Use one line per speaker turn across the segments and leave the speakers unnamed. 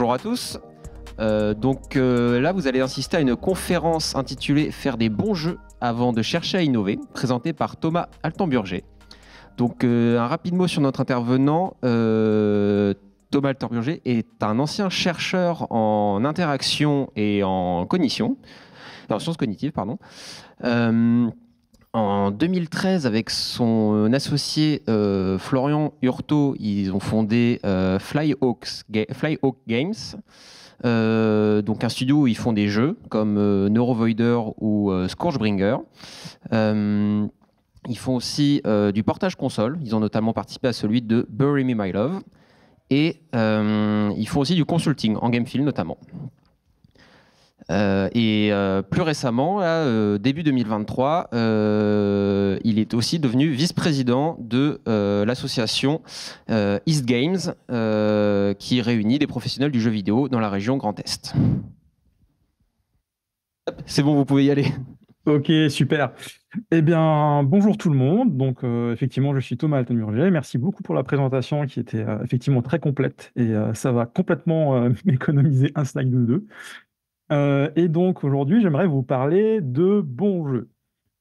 Bonjour à tous. Euh, donc euh, là, vous allez insister à une conférence intitulée Faire des bons jeux avant de chercher à innover, présentée par Thomas Altenburger. Donc euh, un rapide mot sur notre intervenant. Thomas Altenburger est un ancien chercheur en interaction et en cognition, en sciences cognitives, pardon. En 2013, avec son euh, associé euh, Florian Hurto, ils ont fondé euh, Flyhawks, Flyhawk Games. donc un studio où ils font des jeux comme Neurovoider ou Scourgebringer. ils font aussi du portage console. Ils ont notamment participé à celui de Bury Me My Love. Et ils font aussi du consulting en game notamment. Euh, et euh, plus récemment, euh, début 2023, il est aussi devenu vice-président de l'association East Games, qui réunit des professionnels du jeu vidéo dans la région Grand Est. C'est bon, vous pouvez y aller. Ok, super.
Eh bien, bonjour tout le monde. Donc, effectivement, je suis Thomas murger Merci beaucoup pour la présentation qui était effectivement très complète et ça va complètement m'économiser un snack de deux. Euh, et donc aujourd'hui, j'aimerais vous parler de bons jeux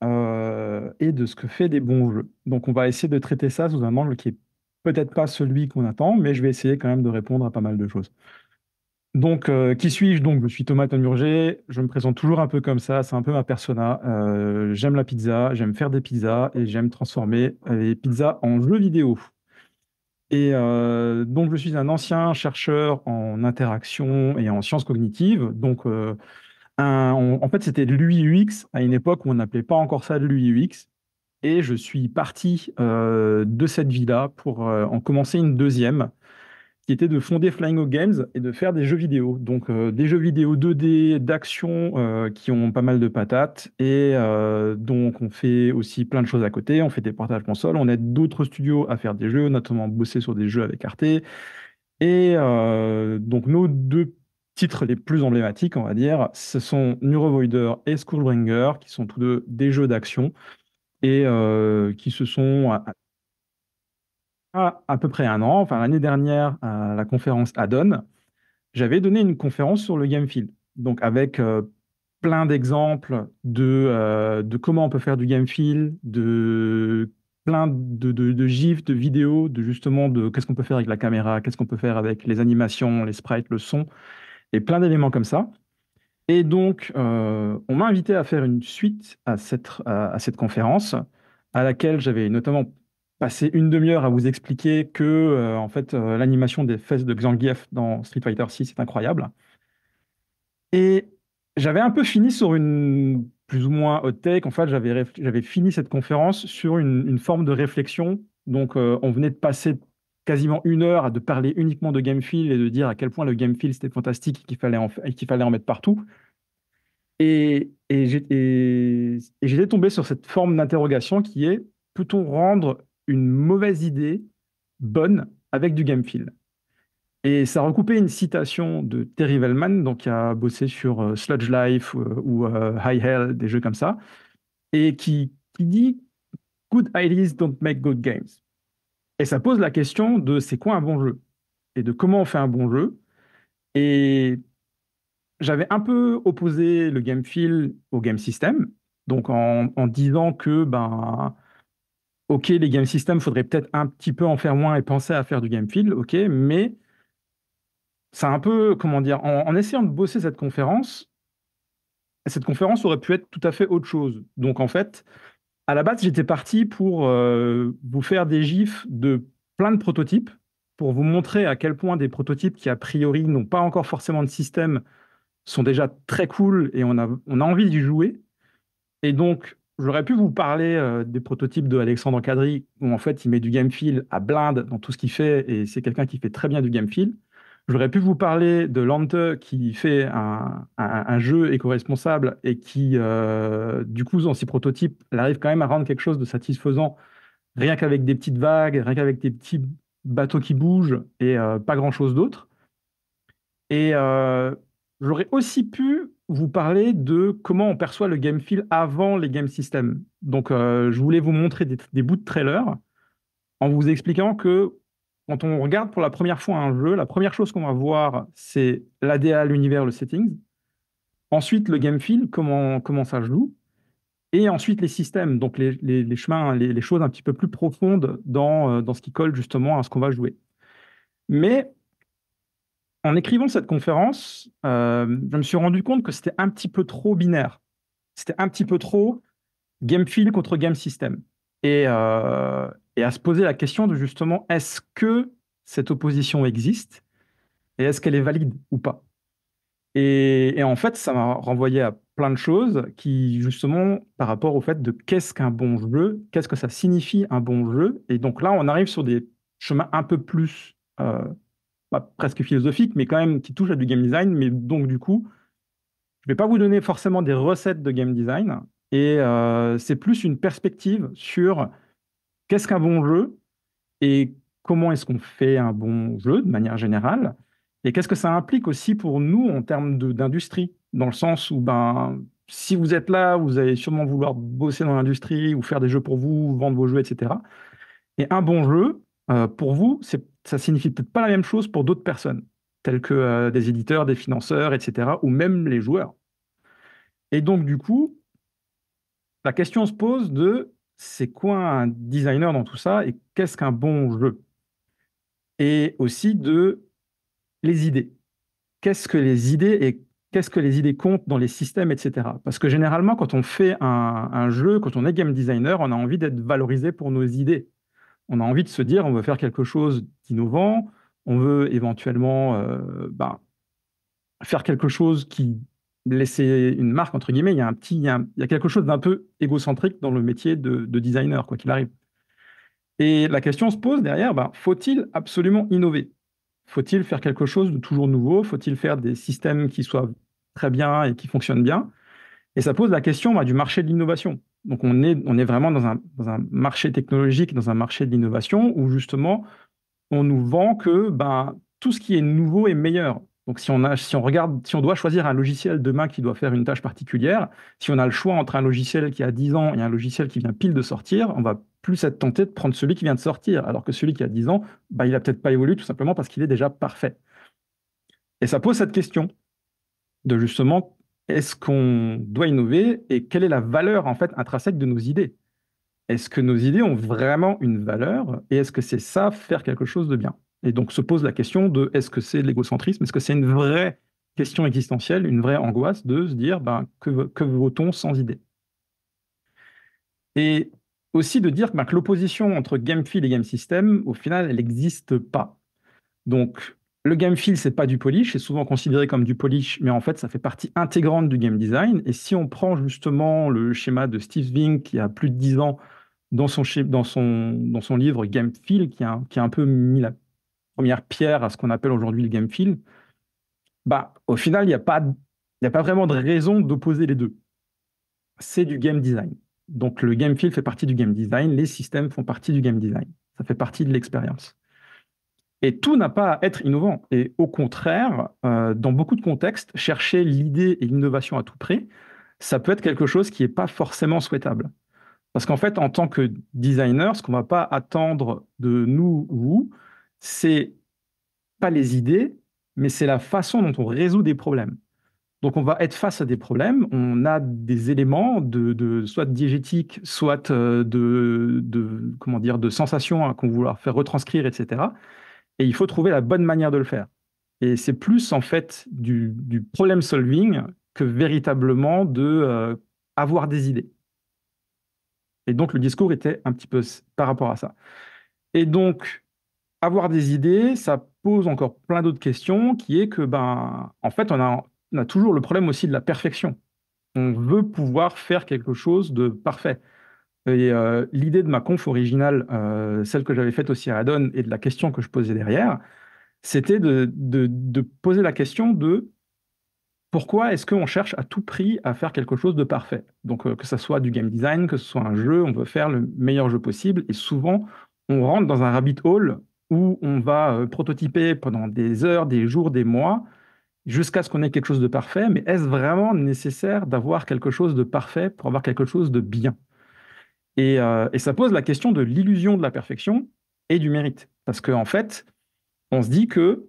euh, et de ce que fait des bons jeux. Donc on va essayer de traiter ça sous un angle qui est peut-être pas celui qu'on attend, mais je vais essayer quand même de répondre à pas mal de choses. Donc, euh, qui suis-je Donc, je suis Thomas Tonburger. Je me présente toujours un peu comme ça. C'est un peu ma persona. j'aime la pizza, j'aime faire des pizzas et j'aime transformer les pizzas en jeux vidéo. Et euh, donc, je suis un ancien chercheur en interaction et en sciences cognitives. Donc, euh, en fait, c'était de l'UIUX à une époque où on n'appelait pas encore ça de l'UIUX. Et je suis parti euh, de cette vie-là pour en commencer une deuxième qui était de fonder Flying o Games et de faire des jeux vidéo. Donc euh, des jeux vidéo 2D d'action euh, qui ont pas mal de patates et euh, donc on fait aussi plein de choses à côté. On fait des portages consoles, on aide d'autres studios à faire des jeux, notamment bosser sur des jeux avec Arte. Et donc nos deux titres les plus emblématiques, on va dire, ce sont Neurovoider et Schoolbringer, qui sont tous deux des jeux d'action et qui se sont à peu près un an, enfin l'année dernière, à la conférence Addon, j'avais donné une conférence sur le game field. Donc avec euh, plein d'exemples de, euh, de comment on peut faire du game field, de plein de, de, gifs, de vidéos, de justement de qu'est-ce qu'on peut faire avec la caméra, qu'est-ce qu'on peut faire avec les animations, les sprites, le son, et plein d'éléments comme ça. Et donc, euh, on m'a invité à faire une suite à cette, à cette conférence, à laquelle j'avais notamment passer une demi-heure à vous expliquer que euh, en fait euh, l'animation des fesses de Zangief dans Street Fighter 6 est incroyable. Et j'avais un peu fini sur une plus ou moins hot take. En fait, j'avais j'avais fini cette conférence sur une, forme de réflexion. Donc, euh, on venait de passer quasiment une heure à de parler uniquement de game feel et de dire à quel point le game feel c'était fantastique et qu'il fallait en, qu'il fallait en mettre partout. Et, et j'étais tombé sur cette forme d'interrogation qui est peut-on rendre une mauvaise idée bonne avec du game feel. Et ça recoupait une citation de Terry Wellman, donc qui a bossé sur euh, Sludge Life euh, ou euh, High Hell, des jeux comme ça, et qui, qui dit Good ideas don't make good games. Et ça pose la question de c'est quoi un bon jeu et de comment on fait un bon jeu. Et j'avais un peu opposé le game feel au game system, donc en, disant que ben OK, les game systems, faudrait peut-être un petit peu en faire moins et penser à faire du game field, OK, mais c'est un peu, comment dire, en, essayant de bosser cette conférence, cette conférence aurait pu être tout à fait autre chose. Donc en fait, à la base, j'étais parti pour euh, vous faire des gifs de plein de prototypes, pour vous montrer à quel point des prototypes qui a priori n'ont pas encore forcément de système sont déjà très cool et on a, on a envie d'y jouer. Et donc, J'aurais pu vous parler euh, des prototypes de Alexandre où en fait il met du game feel à blinde dans tout ce qu'il fait, et c'est quelqu'un qui fait très bien du game feel. J'aurais pu vous parler de Lante, qui fait un, jeu éco-responsable et qui, euh, du coup, dans ses prototypes, arrive quand même à rendre quelque chose de satisfaisant, rien qu'avec des petites vagues, rien qu'avec des petits bateaux qui bougent et euh, pas grand-chose d'autre. Et j'aurais aussi pu vous parler de comment on perçoit le game feel avant les game systems. Donc, euh, je voulais vous montrer des, bouts de trailer en vous expliquant que quand on regarde pour la première fois un jeu, la première chose qu'on va voir, c'est l'ADA, l'univers, le settings. Ensuite, le game feel, comment, comment ça joue. Et ensuite, les systèmes, donc les, chemins, les, les, choses un petit peu plus profondes dans, euh, dans ce qui colle justement à ce qu'on va jouer. Mais en écrivant cette conférence, euh, je me suis rendu compte que c'était un petit peu trop binaire. C'était un petit peu trop game feel contre game system. Euh, et, à se poser la question de justement, est-ce que cette opposition existe et est-ce qu'elle est valide ou pas et, en fait, ça m'a renvoyé à plein de choses qui, justement, par rapport au fait de qu'est-ce qu'un bon jeu, qu'est-ce que ça signifie un bon jeu. Et donc là, on arrive sur des chemins un peu plus euh, presque philosophique, mais quand même qui touche à du game design. Mais donc, du coup, je ne vais pas vous donner forcément des recettes de game design. Et euh, c'est plus une perspective sur qu'est-ce qu'un bon jeu et comment est-ce qu'on fait un bon jeu de manière générale. Et qu'est-ce que ça implique aussi pour nous en termes d'industrie Dans le sens où, ben, si vous êtes là, vous allez sûrement vouloir bosser dans l'industrie ou faire des jeux pour vous, vendre vos jeux, etc. Et un bon jeu, euh, pour vous, c'est ça signifie peut-être pas la même chose pour d'autres personnes, telles que euh, des éditeurs, des financeurs, etc., ou même les joueurs. Et donc, du coup, la question se pose de c'est quoi un designer dans tout ça et qu'est-ce qu'un bon jeu Et aussi de les idées. Qu'est-ce que les idées et qu'est-ce que les idées comptent dans les systèmes, etc. Parce que généralement, quand on fait un jeu, quand on est game designer, on a envie d'être valorisé pour nos idées on a envie de se dire, on veut faire quelque chose d'innovant, on veut éventuellement euh, bah, faire quelque chose qui laisser une marque entre guillemets. Il y a un petit, il y a, quelque chose d'un peu égocentrique dans le métier de, designer, quoi qu'il arrive. Et la question se pose derrière, bah, faut-il absolument innover Faut-il faire quelque chose de toujours nouveau Faut-il faire des systèmes qui soient très bien et qui fonctionnent bien Et ça pose la question bah, du marché de l'innovation. Donc on est, on est vraiment dans un, marché technologique, dans un marché de l'innovation où justement on nous vend que ben, tout ce qui est nouveau est meilleur. Donc si on, a, si on regarde, si on doit choisir un logiciel demain qui doit faire une tâche particulière, si on a le choix entre un logiciel qui a 10 ans et un logiciel qui vient pile de sortir, on va plus être tenté de prendre celui qui vient de sortir, alors que celui qui a 10 ans, ben, il n'a peut-être pas évolué tout simplement parce qu'il est déjà parfait. Et ça pose cette question de justement est-ce qu'on doit innover et quelle est la valeur en fait intrinsèque de nos idées Est-ce que nos idées ont vraiment une valeur et est-ce que c'est ça faire quelque chose de bien Et donc se pose la question de est-ce que c'est l'égocentrisme Est-ce que c'est une vraie question existentielle, une vraie angoisse de se dire ben, que, vaut-on sans idées Et aussi de dire que ben, l'opposition entre game Feel et game system, au final, elle n'existe pas. Donc, le game feel, c'est pas du polish, c'est souvent considéré comme du polish, mais en fait, ça fait partie intégrante du game design. Et si on prend justement le schéma de Steve Zwing, qui a plus de 10 ans, dans son, dans son, dans son livre Game Feel, qui a, qui a un peu mis la première pierre à ce qu'on appelle aujourd'hui le Game Feel, bah, au final, il n'y a, a pas vraiment de raison d'opposer les deux. C'est du game design. Donc le Game Feel fait partie du game design, les systèmes font partie du game design. Ça fait partie de l'expérience. Et tout n'a pas à être innovant. Et au contraire, euh, dans beaucoup de contextes, chercher l'idée et l'innovation à tout prix, ça peut être quelque chose qui n'est pas forcément souhaitable. Parce qu'en fait, en tant que designer, ce qu'on ne va pas attendre de nous ou vous, c'est pas les idées, mais c'est la façon dont on résout des problèmes. Donc, on va être face à des problèmes. On a des éléments de, soit diégétique, soit euh, de, comment dire, de sensations qu'on va vouloir faire retranscrire, etc et il faut trouver la bonne manière de le faire. Et c'est plus en fait du, problème solving que véritablement de euh, avoir des idées. Et donc le discours était un petit peu par rapport à ça. Et donc avoir des idées, ça pose encore plein d'autres questions qui est que ben en fait on on a toujours le problème aussi de la perfection. On veut pouvoir faire quelque chose de parfait. Euh, l'idée de ma conf originale, euh, celle que j'avais faite aussi à Adon et de la question que je posais derrière, c'était de, poser la question de pourquoi est-ce qu'on cherche à tout prix à faire quelque chose de parfait Donc euh, que ce soit du game design, que ce soit un jeu, on veut faire le meilleur jeu possible et souvent on rentre dans un rabbit hole où on va prototyper pendant des heures, des jours, des mois jusqu'à ce qu'on ait quelque chose de parfait, mais est-ce vraiment nécessaire d'avoir quelque chose de parfait pour avoir quelque chose de bien euh, et, ça pose la question de l'illusion de la perfection et du mérite. Parce qu'en en fait, on se dit que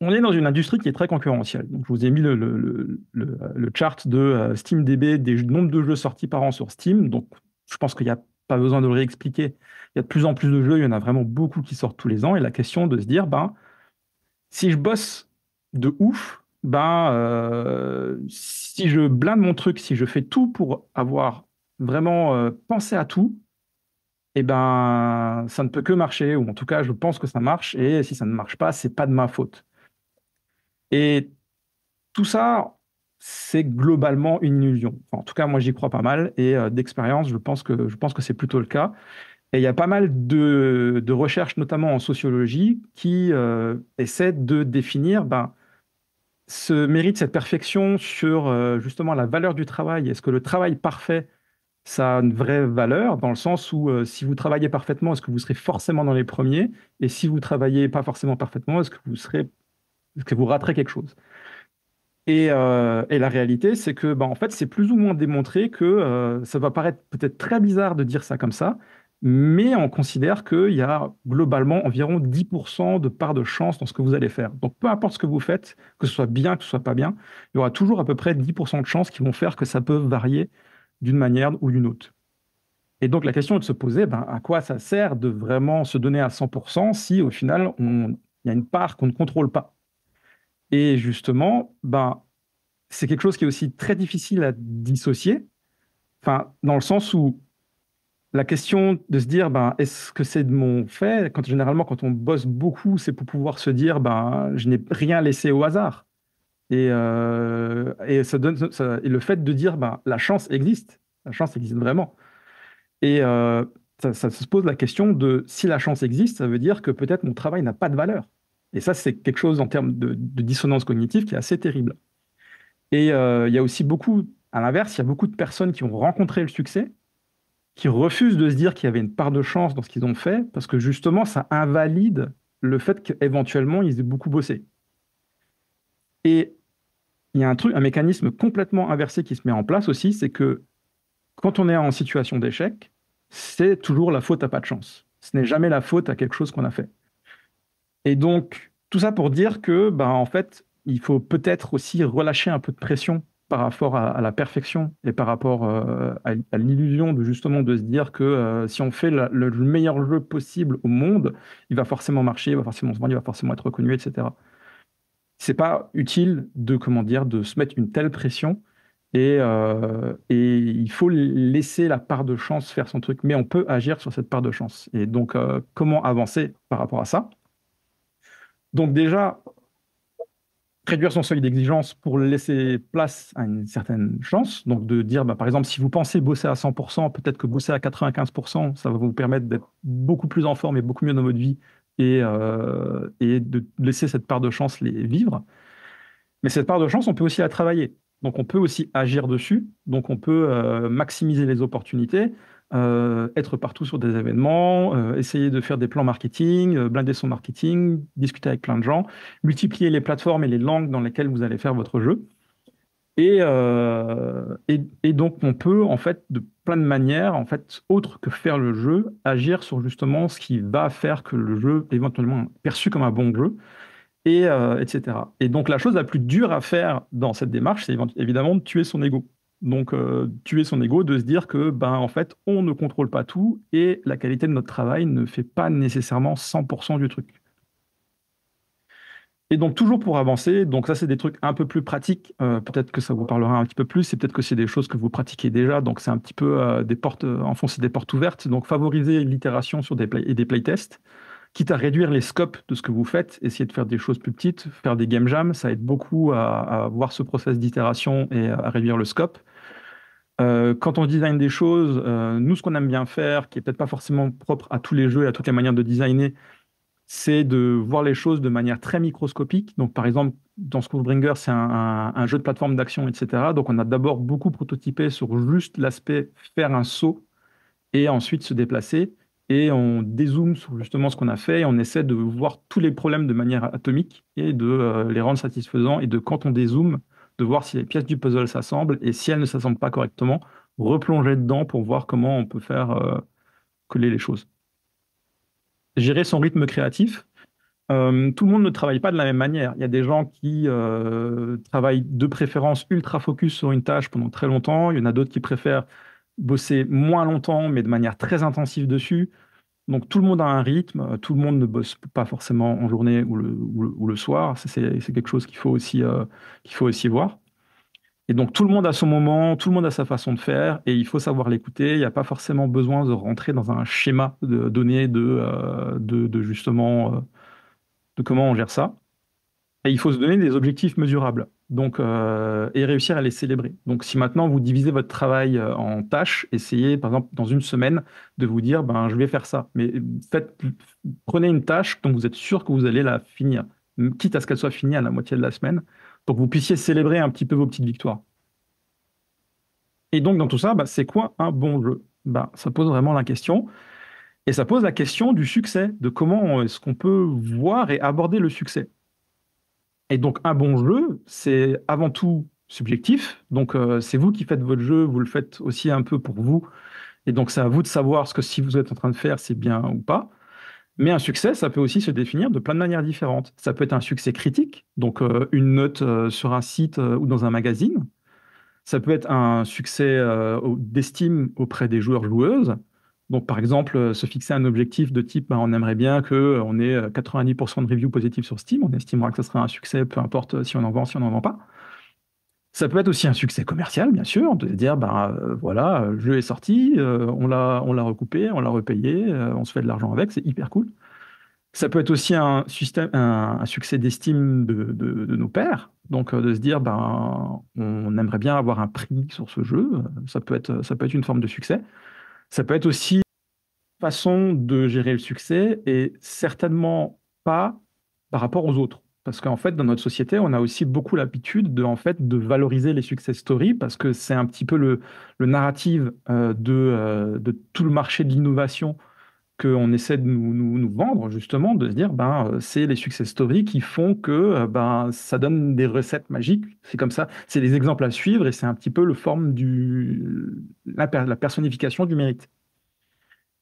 on est dans une industrie qui est très concurrentielle. Donc, je vous ai mis le, le, le, le chart de euh, SteamDB des nombres de jeux sortis par an sur Steam. Donc, je pense qu'il n'y a pas besoin de le réexpliquer. Il y a de plus en plus de jeux, il y en a vraiment beaucoup qui sortent tous les ans. Et la question de se dire, ben, si je bosse de ouf, ben, euh, si je blinde mon truc, si je fais tout pour avoir vraiment euh, penser à tout, eh ben, ça ne peut que marcher, ou en tout cas, je pense que ça marche, et si ça ne marche pas, c'est pas de ma faute. Et tout ça, c'est globalement une illusion. en tout cas, moi, j'y crois pas mal, et euh, d'expérience, je pense que, je pense que c'est plutôt le cas. Et il y a pas mal de, de recherches, notamment en sociologie, qui euh, essaient de définir ben, ce mérite, cette perfection sur justement la valeur du travail. Est-ce que le travail parfait ça a une vraie valeur dans le sens où euh, si vous travaillez parfaitement, est-ce que vous serez forcément dans les premiers Et si vous travaillez pas forcément parfaitement, est-ce que vous serez, est-ce que vous raterez quelque chose et, euh, et, la réalité, c'est que bah, en fait, c'est plus ou moins démontré que euh, ça va paraître peut-être très bizarre de dire ça comme ça, mais on considère qu'il y a globalement environ 10% de part de chance dans ce que vous allez faire. Donc peu importe ce que vous faites, que ce soit bien, que ce soit pas bien, il y aura toujours à peu près 10% de chances qui vont faire que ça peut varier d'une manière ou d'une autre. Et donc la question est de se poser, ben, à quoi ça sert de vraiment se donner à 100% si au final il y a une part qu'on ne contrôle pas Et justement, ben, c'est quelque chose qui est aussi très difficile à dissocier, enfin, dans le sens où la question de se dire, ben, est-ce que c'est de mon fait Quand généralement, quand on bosse beaucoup, c'est pour pouvoir se dire, ben, je n'ai rien laissé au hasard. Et, euh, et ça donne et le fait de dire bah, la chance existe, la chance existe vraiment. Et euh, ça, se pose la question de si la chance existe, ça veut dire que peut-être mon travail n'a pas de valeur. Et ça, c'est quelque chose en termes de, dissonance cognitive qui est assez terrible. Et euh, il y a aussi beaucoup, à l'inverse, il y a beaucoup de personnes qui ont rencontré le succès, qui refusent de se dire qu'il y avait une part de chance dans ce qu'ils ont fait, parce que justement, ça invalide le fait qu'éventuellement, ils aient beaucoup bossé. Et il y a un truc, un mécanisme complètement inversé qui se met en place aussi, c'est que quand on est en situation d'échec, c'est toujours la faute à pas de chance. Ce n'est jamais la faute à quelque chose qu'on a fait. Et donc, tout ça pour dire que, bah, en fait, il faut peut-être aussi relâcher un peu de pression par rapport à, la perfection et par rapport euh, à, l'illusion de justement de se dire que euh, si on fait le meilleur jeu possible au monde, il va forcément marcher, il va forcément se vendre, il va forcément être reconnu, etc c'est pas utile de comment dire de se mettre une telle pression euh, et, il faut laisser la part de chance faire son truc, mais on peut agir sur cette part de chance. Et donc, euh, comment avancer par rapport à ça Donc déjà, réduire son seuil d'exigence pour laisser place à une certaine chance. Donc de dire, bah, par exemple, si vous pensez bosser à 100%, peut-être que bosser à 95%, ça va vous permettre d'être beaucoup plus en forme et beaucoup mieux dans votre vie euh, et, de laisser cette part de chance les vivre. Mais cette part de chance, on peut aussi la travailler. Donc on peut aussi agir dessus, donc on peut euh, maximiser les opportunités, euh, être partout sur des événements, essayer de faire des plans marketing, blinder son marketing, discuter avec plein de gens, multiplier les plateformes et les langues dans lesquelles vous allez faire votre jeu. Et, et, et donc on peut en fait de plein de manières, en fait, autres que faire le jeu, agir sur justement ce qui va faire que le jeu est éventuellement perçu comme un bon jeu, et, euh, etc. Et donc la chose la plus dure à faire dans cette démarche, c'est évidemment de tuer son ego. Donc euh, tuer son ego, de se dire que ben en fait on ne contrôle pas tout et la qualité de notre travail ne fait pas nécessairement 100% du truc. Et donc toujours pour avancer, donc ça c'est des trucs un peu plus pratiques, euh, peut-être que ça vous parlera un petit peu plus, et peut-être que c'est des choses que vous pratiquez déjà, donc c'est un petit peu euh, des portes, euh, enfoncer des portes ouvertes, donc favoriser l'itération sur des et des playtests, quitte à réduire les scopes de ce que vous faites, essayer de faire des choses plus petites, faire des game jams, ça aide beaucoup à, voir ce process d'itération et à réduire le scope. Euh, quand on design des choses, nous, ce qu'on aime bien faire, qui est peut-être pas forcément propre à tous les jeux et à toutes les manières de designer, c'est de voir les choses de manière très microscopique. Donc, par exemple, dans Schoolbringer, c'est un, jeu de plateforme d'action, etc. Donc, on a d'abord beaucoup prototypé sur juste l'aspect faire un saut et ensuite se déplacer. Et on dézoome sur justement ce qu'on a fait et on essaie de voir tous les problèmes de manière atomique et de euh, les rendre satisfaisants. Et de quand on dézoome, de voir si les pièces du puzzle s'assemblent et si elles ne s'assemblent pas correctement, replonger dedans pour voir comment on peut faire euh, coller les choses gérer son rythme créatif. Euh, tout le monde ne travaille pas de la même manière. Il y a des gens qui euh, travaillent de préférence ultra focus sur une tâche pendant très longtemps. Il y en a d'autres qui préfèrent bosser moins longtemps, mais de manière très intensive dessus. Donc tout le monde a un rythme, tout le monde ne bosse pas forcément en journée ou le, soir. C'est quelque chose qu'il faut, euh, faut aussi voir. Et donc tout le monde a son moment, tout le monde a sa façon de faire, et il faut savoir l'écouter. Il n'y a pas forcément besoin de rentrer dans un schéma de, donné de, euh, de, justement euh, de comment on gère ça. Et il faut se donner des objectifs mesurables, donc euh, et réussir à les célébrer. Donc si maintenant vous divisez votre travail en tâches, essayez par exemple dans une semaine de vous dire ben je vais faire ça, mais faites, prenez une tâche dont vous êtes sûr que vous allez la finir, quitte à ce qu'elle soit finie à la moitié de la semaine pour que vous puissiez célébrer un petit peu vos petites victoires. Et donc, dans tout ça, bah, c'est quoi un bon jeu bah, Ça pose vraiment la question. Et ça pose la question du succès, de comment est-ce qu'on peut voir et aborder le succès. Et donc, un bon jeu, c'est avant tout subjectif. Donc, euh, c'est vous qui faites votre jeu, vous le faites aussi un peu pour vous. Et donc, c'est à vous de savoir ce que si vous êtes en train de faire, c'est bien ou pas. Mais un succès, ça peut aussi se définir de plein de manières différentes. Ça peut être un succès critique, donc euh, une note euh, sur un site euh, ou dans un magazine. Ça peut être un succès d'estime auprès des joueurs-joueuses. Donc, par exemple, se fixer un objectif de type bah, on aimerait bien qu'on ait 90% de reviews positifs sur Steam. On estimera que ce sera un succès, peu importe si on en vend, si on n'en vend pas. Ça peut être aussi un succès commercial, bien sûr, de dire, ben voilà, le jeu est sorti, euh, l'a on l'a recoupé, on l'a repayé, euh, on se fait de l'argent avec, c'est hyper cool. Ça peut être aussi un, système, un, succès d'estime de, nos pairs, donc de se dire, ben on aimerait bien avoir un prix sur ce jeu, ça peut être, ça peut être une forme de succès. Ça peut être aussi une façon de gérer le succès et certainement pas par rapport aux autres. Parce qu'en fait, dans notre société, on a aussi beaucoup l'habitude de, en fait, de valoriser les success stories parce que c'est un petit peu le, le narratif euh, euh, de, tout le marché de l'innovation qu'on essaie de nous, vendre, justement, de se dire, ben, euh, c'est les success stories qui font que ben, ça donne des recettes magiques. C'est comme ça, c'est les exemples à suivre et c'est un petit peu le forme du, la, personnification du mérite.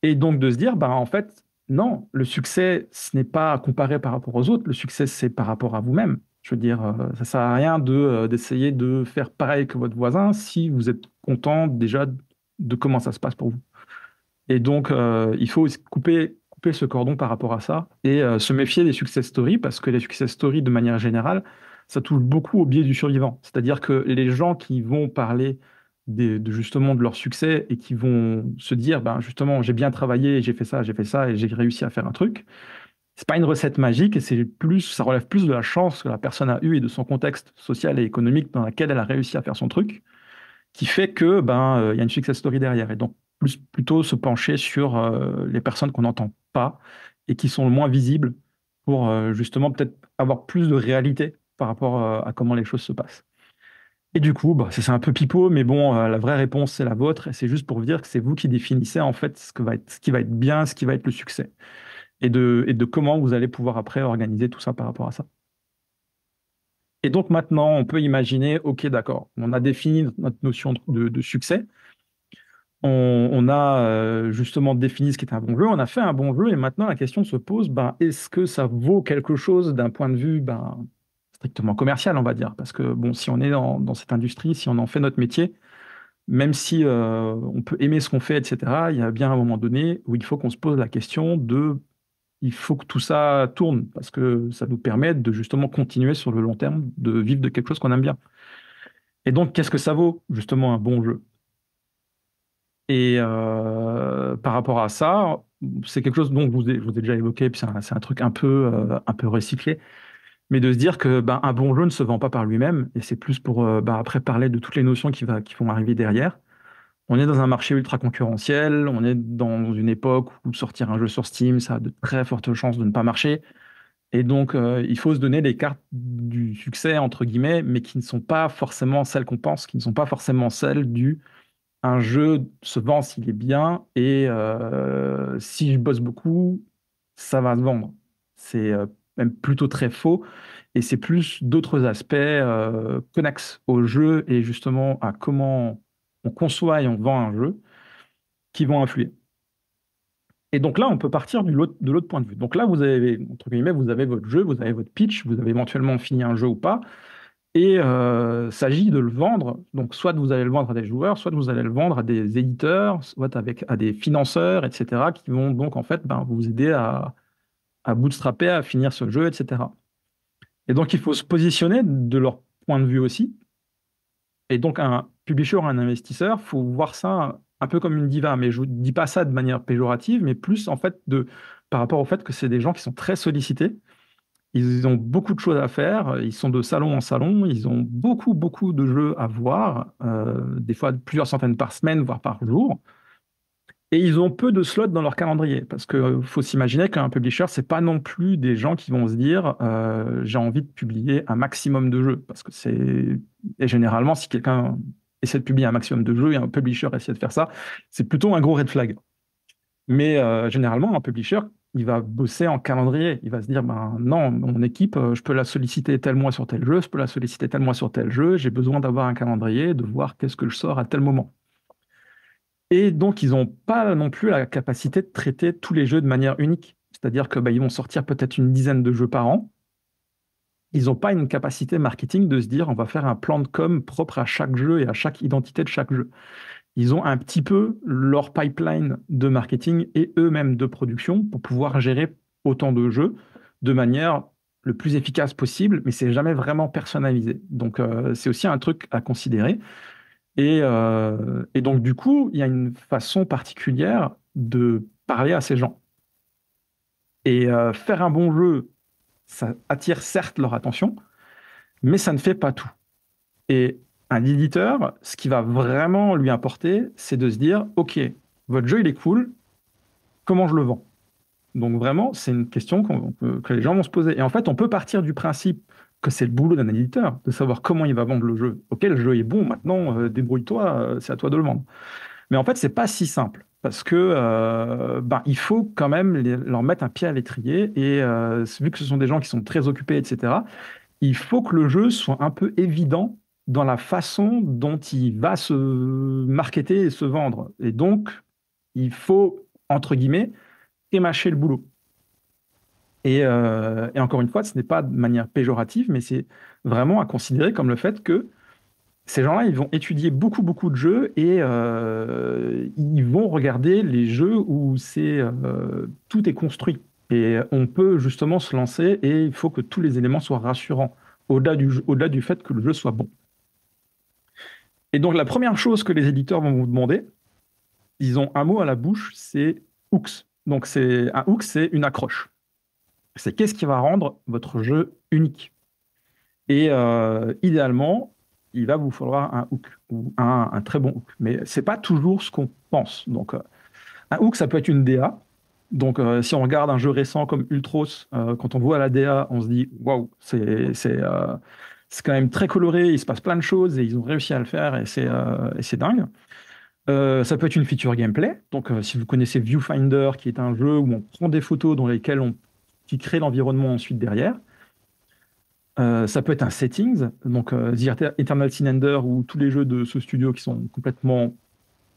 Et donc de se dire, ben, en fait, non, le succès, ce n'est pas comparé par rapport aux autres, le succès, c'est par rapport à vous-même. Je veux dire, euh, ça ne sert à rien euh, d'essayer de, faire pareil que votre voisin si vous êtes content déjà de comment ça se passe pour vous. Et donc, euh, il faut couper, couper ce cordon par rapport à ça et se méfier des success stories parce que les success stories, de manière générale, ça touche beaucoup au biais du survivant. C'est-à-dire que les gens qui vont parler de justement de leur succès et qui vont se dire ben justement j'ai bien travaillé, j'ai fait ça, j'ai fait ça et j'ai réussi à faire un truc. C'est pas une recette magique et c'est plus ça relève plus de la chance que la personne a eue et de son contexte social et économique dans lequel elle a réussi à faire son truc qui fait que ben euh, il y a une success story derrière et donc plus plutôt se pencher sur euh, les personnes qu'on n'entend pas et qui sont le moins visibles pour euh, justement peut-être avoir plus de réalité par rapport à comment les choses se passent. Et du coup, bah, c'est un peu pipeau, mais bon, euh, la vraie réponse, c'est la vôtre. Et c'est juste pour vous dire que c'est vous qui définissez en fait ce, va être, ce qui va être bien, ce qui va être le succès. Et de, comment vous allez pouvoir après organiser tout ça par rapport à ça. Et donc maintenant, on peut imaginer, OK, d'accord, on a défini notre notion de, succès. On, a euh, justement défini ce qui est un bon jeu, on a fait un bon jeu, et maintenant la question se pose, ben, est-ce que ça vaut quelque chose d'un point de vue ben, strictement commercial, on va dire. Parce que, bon, si on est dans, cette industrie, si on en fait notre métier, même si euh, on peut aimer ce qu'on fait, etc., il y a bien un moment donné où il faut qu'on se pose la question de il faut que tout ça tourne, parce que ça nous permet de justement continuer sur le long terme, de vivre de quelque chose qu'on aime bien. Et donc, qu'est-ce que ça vaut, justement, un bon jeu Et euh, par rapport à ça, c'est quelque chose dont je vous ai, déjà évoqué, puis c'est un, truc un peu, euh, un peu recyclé mais de se dire que ben, un bon jeu ne se vend pas par lui-même, et c'est plus pour euh, ben, après parler de toutes les notions qui, va, qui vont arriver derrière. On est dans un marché ultra concurrentiel, on est dans une époque où sortir un jeu sur Steam, ça a de très fortes chances de ne pas marcher. Et donc, euh, il faut se donner les cartes du succès, entre guillemets, mais qui ne sont pas forcément celles qu'on pense, qui ne sont pas forcément celles du un jeu se vend s'il est bien, et euh, si je bosse beaucoup, ça va se vendre. C'est même plutôt très faux. Et c'est plus d'autres aspects euh, connexes au jeu et justement à comment on conçoit et on vend un jeu qui vont influer. Et donc là, on peut partir du, de l'autre point de vue. Donc là, vous avez, entre guillemets, vous avez votre jeu, vous avez votre pitch, vous avez éventuellement fini un jeu ou pas. Et euh, s'agit de le vendre. Donc, soit vous allez le vendre à des joueurs, soit vous allez le vendre à des éditeurs, soit avec, à des financeurs, etc., qui vont donc en fait ben, vous aider à, à bootstrapper, à finir ce jeu, etc. Et donc, il faut se positionner de leur point de vue aussi. Et donc, un publisher, un investisseur, faut voir ça un peu comme une diva. Mais je ne dis pas ça de manière péjorative, mais plus en fait de, par rapport au fait que c'est des gens qui sont très sollicités. Ils ont beaucoup de choses à faire, ils sont de salon en salon, ils ont beaucoup, beaucoup de jeux à voir, euh, des fois plusieurs centaines par semaine, voire par jour. Et ils ont peu de slots dans leur calendrier, parce que euh, faut s'imaginer qu'un publisher, c'est pas non plus des gens qui vont se dire euh, j'ai envie de publier un maximum de jeux, parce que c'est et généralement si quelqu'un essaie de publier un maximum de jeux et un publisher essaie de faire ça, c'est plutôt un gros red flag. Mais euh, généralement, un publisher, il va bosser en calendrier. Il va se dire, ben, non, mon équipe, je peux la solliciter tel mois sur tel jeu, je peux la solliciter tel mois sur tel jeu. J'ai besoin d'avoir un calendrier, de voir qu'est-ce que je sors à tel moment. Et donc, ils n'ont pas non plus la capacité de traiter tous les jeux de manière unique. C'est-à-dire qu'ils bah, vont sortir peut-être une dizaine de jeux par an. Ils n'ont pas une capacité marketing de se dire on va faire un plan de com propre à chaque jeu et à chaque identité de chaque jeu. Ils ont un petit peu leur pipeline de marketing et eux-mêmes de production pour pouvoir gérer autant de jeux de manière le plus efficace possible, mais c'est jamais vraiment personnalisé. Donc euh, c'est aussi un truc à considérer. Euh, et, donc, du coup, il y a une façon particulière de parler à ces gens. Et euh, faire un bon jeu, ça attire certes leur attention, mais ça ne fait pas tout. Et un éditeur, ce qui va vraiment lui importer, c'est de se dire, OK, votre jeu, il est cool, comment je le vends Donc vraiment, c'est une question que, que les gens vont se poser. Et en fait, on peut partir du principe que c'est le boulot d'un éditeur de savoir comment il va vendre le jeu. Ok, le jeu est bon, maintenant euh, débrouille-toi, euh, c'est à toi de le vendre. Mais en fait, c'est pas si simple parce que euh, ben, il faut quand même leur mettre un pied à l'étrier et vu que ce sont des gens qui sont très occupés, etc. Il faut que le jeu soit un peu évident dans la façon dont il va se marketer et se vendre. Et donc, il faut entre guillemets émacher le boulot. Euh, et, encore une fois, ce n'est pas de manière péjorative, mais c'est vraiment à considérer comme le fait que ces gens-là, ils vont étudier beaucoup, beaucoup de jeux et euh, ils vont regarder les jeux où c'est euh, tout est construit. Et on peut justement se lancer et il faut que tous les éléments soient rassurants, au-delà du, au du fait que le jeu soit bon. Et donc la première chose que les éditeurs vont vous demander, ils ont un mot à la bouche, c'est hooks. Donc c'est un hook, c'est une accroche c'est qu'est-ce qui va rendre votre jeu unique. Et euh, idéalement, il va vous falloir un hook ou un, très bon hook. Mais c'est pas toujours ce qu'on pense. Donc, euh, un hook, ça peut être une DA. Donc, euh, si on regarde un jeu récent comme Ultros, quand on voit la DA, on se dit waouh, c'est c'est quand même très coloré, il se passe plein de choses et ils ont réussi à le faire et c'est c'est dingue. ça peut être une feature gameplay. Donc, si vous connaissez Viewfinder, qui est un jeu où on prend des photos dans lesquelles on qui crée l'environnement ensuite derrière. Euh, ça peut être un settings, donc euh, Eternal Sinander ou tous les jeux de ce studio qui sont complètement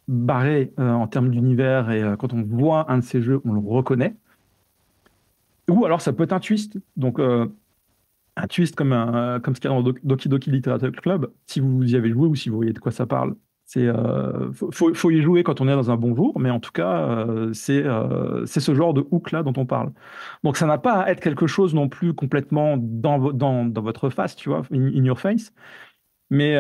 barrés euh, en termes d'univers et quand on voit un de ces jeux, on le reconnaît. Ou alors ça peut être un twist, donc un twist comme, un, comme ce qu'il y a dans Doki Doki Literature Club. Si vous y avez joué ou si vous voyez de quoi ça parle, c'est euh, faut, faut, y jouer quand on est dans un bon jour, mais en tout cas, euh, c'est euh, c'est ce genre de hook là dont on parle. Donc ça n'a pas à être quelque chose non plus complètement dans votre face, tu vois, in, your face. Mais,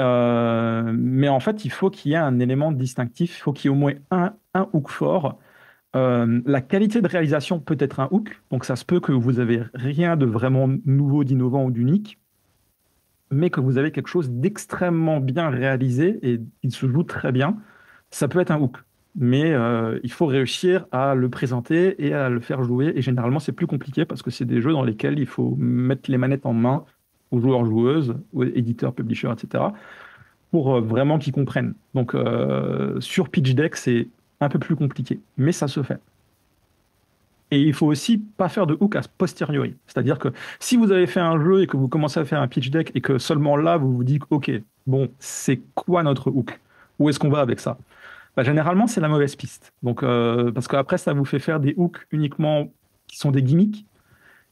mais en fait, il faut qu'il y ait un élément distinctif, il faut qu'il y ait au moins un, un hook fort. la qualité de réalisation peut être un hook, donc ça se peut que vous avez rien de vraiment nouveau, d'innovant ou d'unique mais que vous avez quelque chose d'extrêmement bien réalisé et il se joue très bien, ça peut être un hook. Mais euh, il faut réussir à le présenter et à le faire jouer. Et généralement, c'est plus compliqué parce que c'est des jeux dans lesquels il faut mettre les manettes en main aux joueurs, joueuses, aux éditeurs, publishers, etc. pour euh, vraiment qu'ils comprennent. Donc, euh, sur Pitch Deck, c'est un peu plus compliqué, mais ça se fait. Et il faut aussi pas faire de hook à posteriori. C'est-à-dire que si vous avez fait un jeu et que vous commencez à faire un pitch deck et que seulement là, vous vous dites, OK, bon, c'est quoi notre hook Où est-ce qu'on va avec ça bah, Généralement, c'est la mauvaise piste. Donc, euh, parce qu'après, ça vous fait faire des hooks uniquement qui sont des gimmicks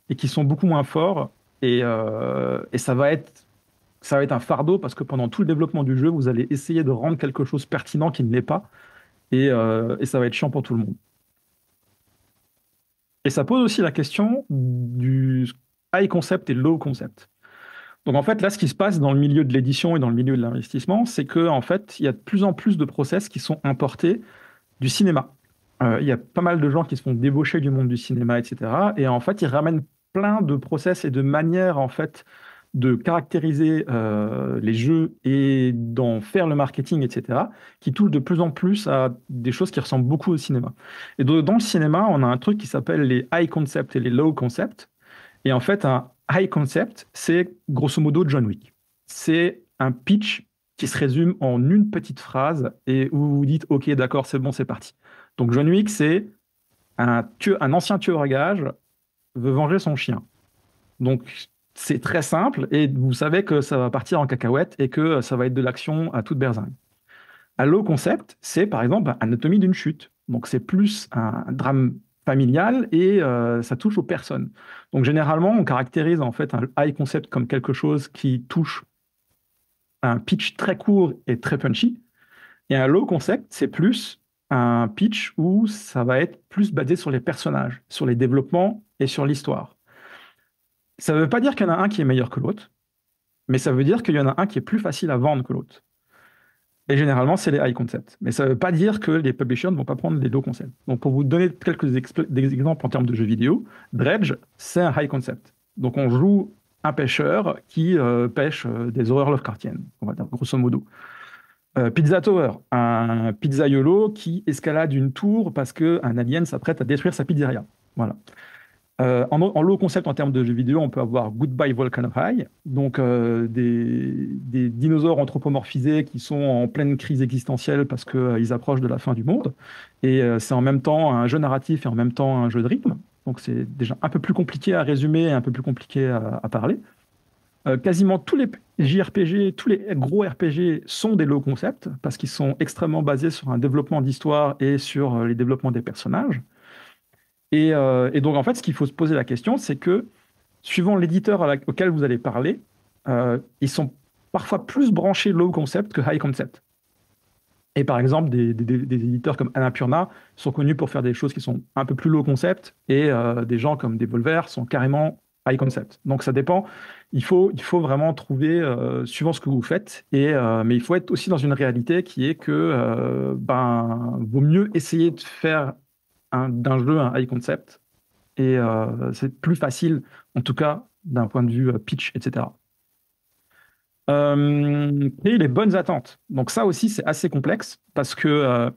et qui sont beaucoup moins forts. Euh, et, ça va être ça va être un fardeau parce que pendant tout le développement du jeu, vous allez essayer de rendre quelque chose pertinent qui ne l'est pas. et, euh, ça va être chiant pour tout le monde. Et ça pose aussi la question du high concept et low concept. Donc en fait, là, ce qui se passe dans le milieu de l'édition et dans le milieu de l'investissement, c'est que en fait, il y a de plus en plus de process qui sont importés du cinéma. Euh, il y a pas mal de gens qui se font débaucher du monde du cinéma, etc. Et en fait, ils ramènent plein de process et de manières en fait de caractériser euh, les jeux et d'en faire le marketing, etc., qui touche de plus en plus à des choses qui ressemblent beaucoup au cinéma. Et dans le cinéma, on a un truc qui s'appelle les high concept et les low concept. Et en fait, un high concept, c'est grosso modo John Wick. C'est un pitch qui se résume en une petite phrase et où vous dites, OK, d'accord, c'est bon, c'est parti. Donc John Wick, c'est un, un ancien tueur à gage veut venger son chien. Donc c'est très simple et vous savez que ça va partir en cacahuète et que ça va être de l'action à toute berzingue. low concept, c'est par exemple Anatomie d'une chute. Donc c'est plus un drame familial et euh, ça touche aux personnes. Donc généralement, on caractérise en fait un high concept comme quelque chose qui touche un pitch très court et très punchy. Et un low concept, c'est plus un pitch où ça va être plus basé sur les personnages, sur les développements et sur l'histoire. Ça ne veut pas dire qu'il y en a un qui est meilleur que l'autre, mais ça veut dire qu'il y en a un qui est plus facile à vendre que l'autre. Et généralement, c'est les high concepts. Mais ça ne veut pas dire que les publishers ne vont pas prendre les low concepts. Donc, pour vous donner quelques exemples en termes de jeux vidéo, Dredge, c'est un high concept. Donc, on joue un pêcheur qui euh, pêche euh, des horreurs Lovecraftiennes, on va dire, grosso modo. Euh, pizza Tower, un pizzaiolo qui escalade une tour parce qu'un alien s'apprête à détruire sa pizzeria. Voilà. Euh, en, low concept en termes de jeux vidéo, on peut avoir Goodbye Volcano High, donc euh, des, dinosaures anthropomorphisés qui sont en pleine crise existentielle parce qu'ils euh, approchent de la fin du monde. Et c'est en même temps un jeu narratif et en même temps un jeu de rythme. Donc c'est déjà un peu plus compliqué à résumer et un peu plus compliqué à, à parler. quasiment tous les JRPG, tous les gros RPG sont des low concept parce qu'ils sont extrêmement basés sur un développement d'histoire et sur les développements des personnages. Euh, et, donc, en fait, ce qu'il faut se poser la question, c'est que suivant l'éditeur auquel vous allez parler, euh, ils sont parfois plus branchés low concept que high concept. Et par exemple, des, éditeurs comme Annapurna sont connus pour faire des choses qui sont un peu plus low concept et euh, des gens comme Devolver sont carrément high concept. Donc ça dépend. Il faut, il faut vraiment trouver suivant ce que vous faites. Et, mais il faut être aussi dans une réalité qui est que ben, vaut mieux essayer de faire d'un jeu, un high concept. Et euh, c'est plus facile, en tout cas, d'un point de vue euh, pitch, etc. Euh, et les bonnes attentes. Donc ça aussi, c'est assez complexe parce que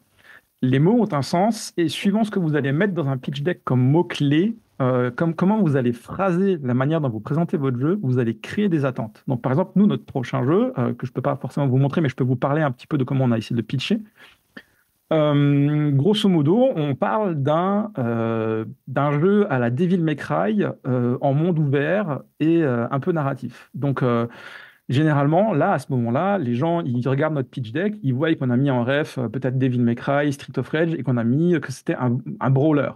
les mots ont un sens et suivant ce que vous allez mettre dans un pitch deck comme mots-clés, comme comment vous allez phraser la manière dont vous présentez votre jeu, vous allez créer des attentes. Donc par exemple, nous, notre prochain jeu, que je ne peux pas forcément vous montrer, mais je peux vous parler un petit peu de comment on a essayé de pitcher, euh, grosso modo, on parle euh, d'un jeu à la Devil May Cry euh, en monde ouvert et un peu narratif. Donc généralement, là, à ce moment-là, les gens, ils regardent notre pitch deck, ils voient qu'on a mis en ref peut-être Devil May Cry, Street of Rage, et qu'on a mis que c'était un, brawler.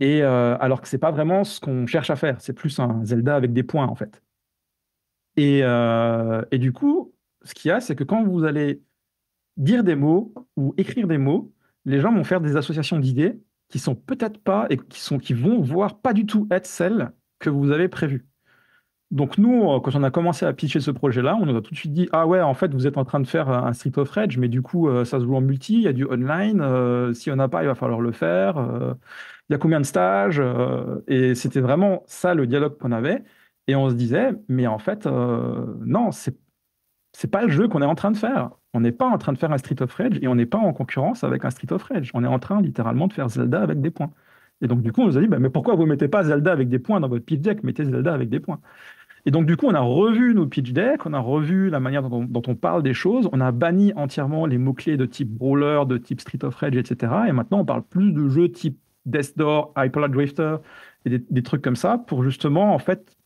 Et alors que c'est pas vraiment ce qu'on cherche à faire, c'est plus un Zelda avec des points en fait. et du coup, ce qu'il y a, c'est que quand vous allez dire des mots ou écrire des mots, les gens vont faire des associations d'idées qui sont peut-être pas et qui sont qui vont voir pas du tout être celles que vous avez prévues. Donc nous, euh, quand on a commencé à pitcher ce projet-là, on nous a tout de suite dit ah ouais, en fait, vous êtes en train de faire un street of rage, mais du coup, euh, ça se joue en multi, il y a du online, euh, s'il si on a pas, il va falloir le faire. il y a combien de stages Et c'était vraiment ça le dialogue qu'on avait. Et on se disait mais en fait, non, c'est c'est pas le jeu qu'on est en train de faire. On n'est pas en train de faire un Street of Rage et on n'est pas en concurrence avec un Street of Rage. On est en train littéralement de faire Zelda avec des points. Et donc, du coup, on nous a dit, bah, mais pourquoi vous ne mettez pas Zelda avec des points dans votre pitch deck Mettez Zelda avec des points. Et donc, du coup, on a revu nos pitch decks, on a revu la manière dont on, parle des choses, on a banni entièrement les mots-clés de type brawler, de type Street of Rage, etc. Et maintenant, on parle plus de jeux type Death Door, Hyper Drifter et des, trucs comme ça pour justement, en fait,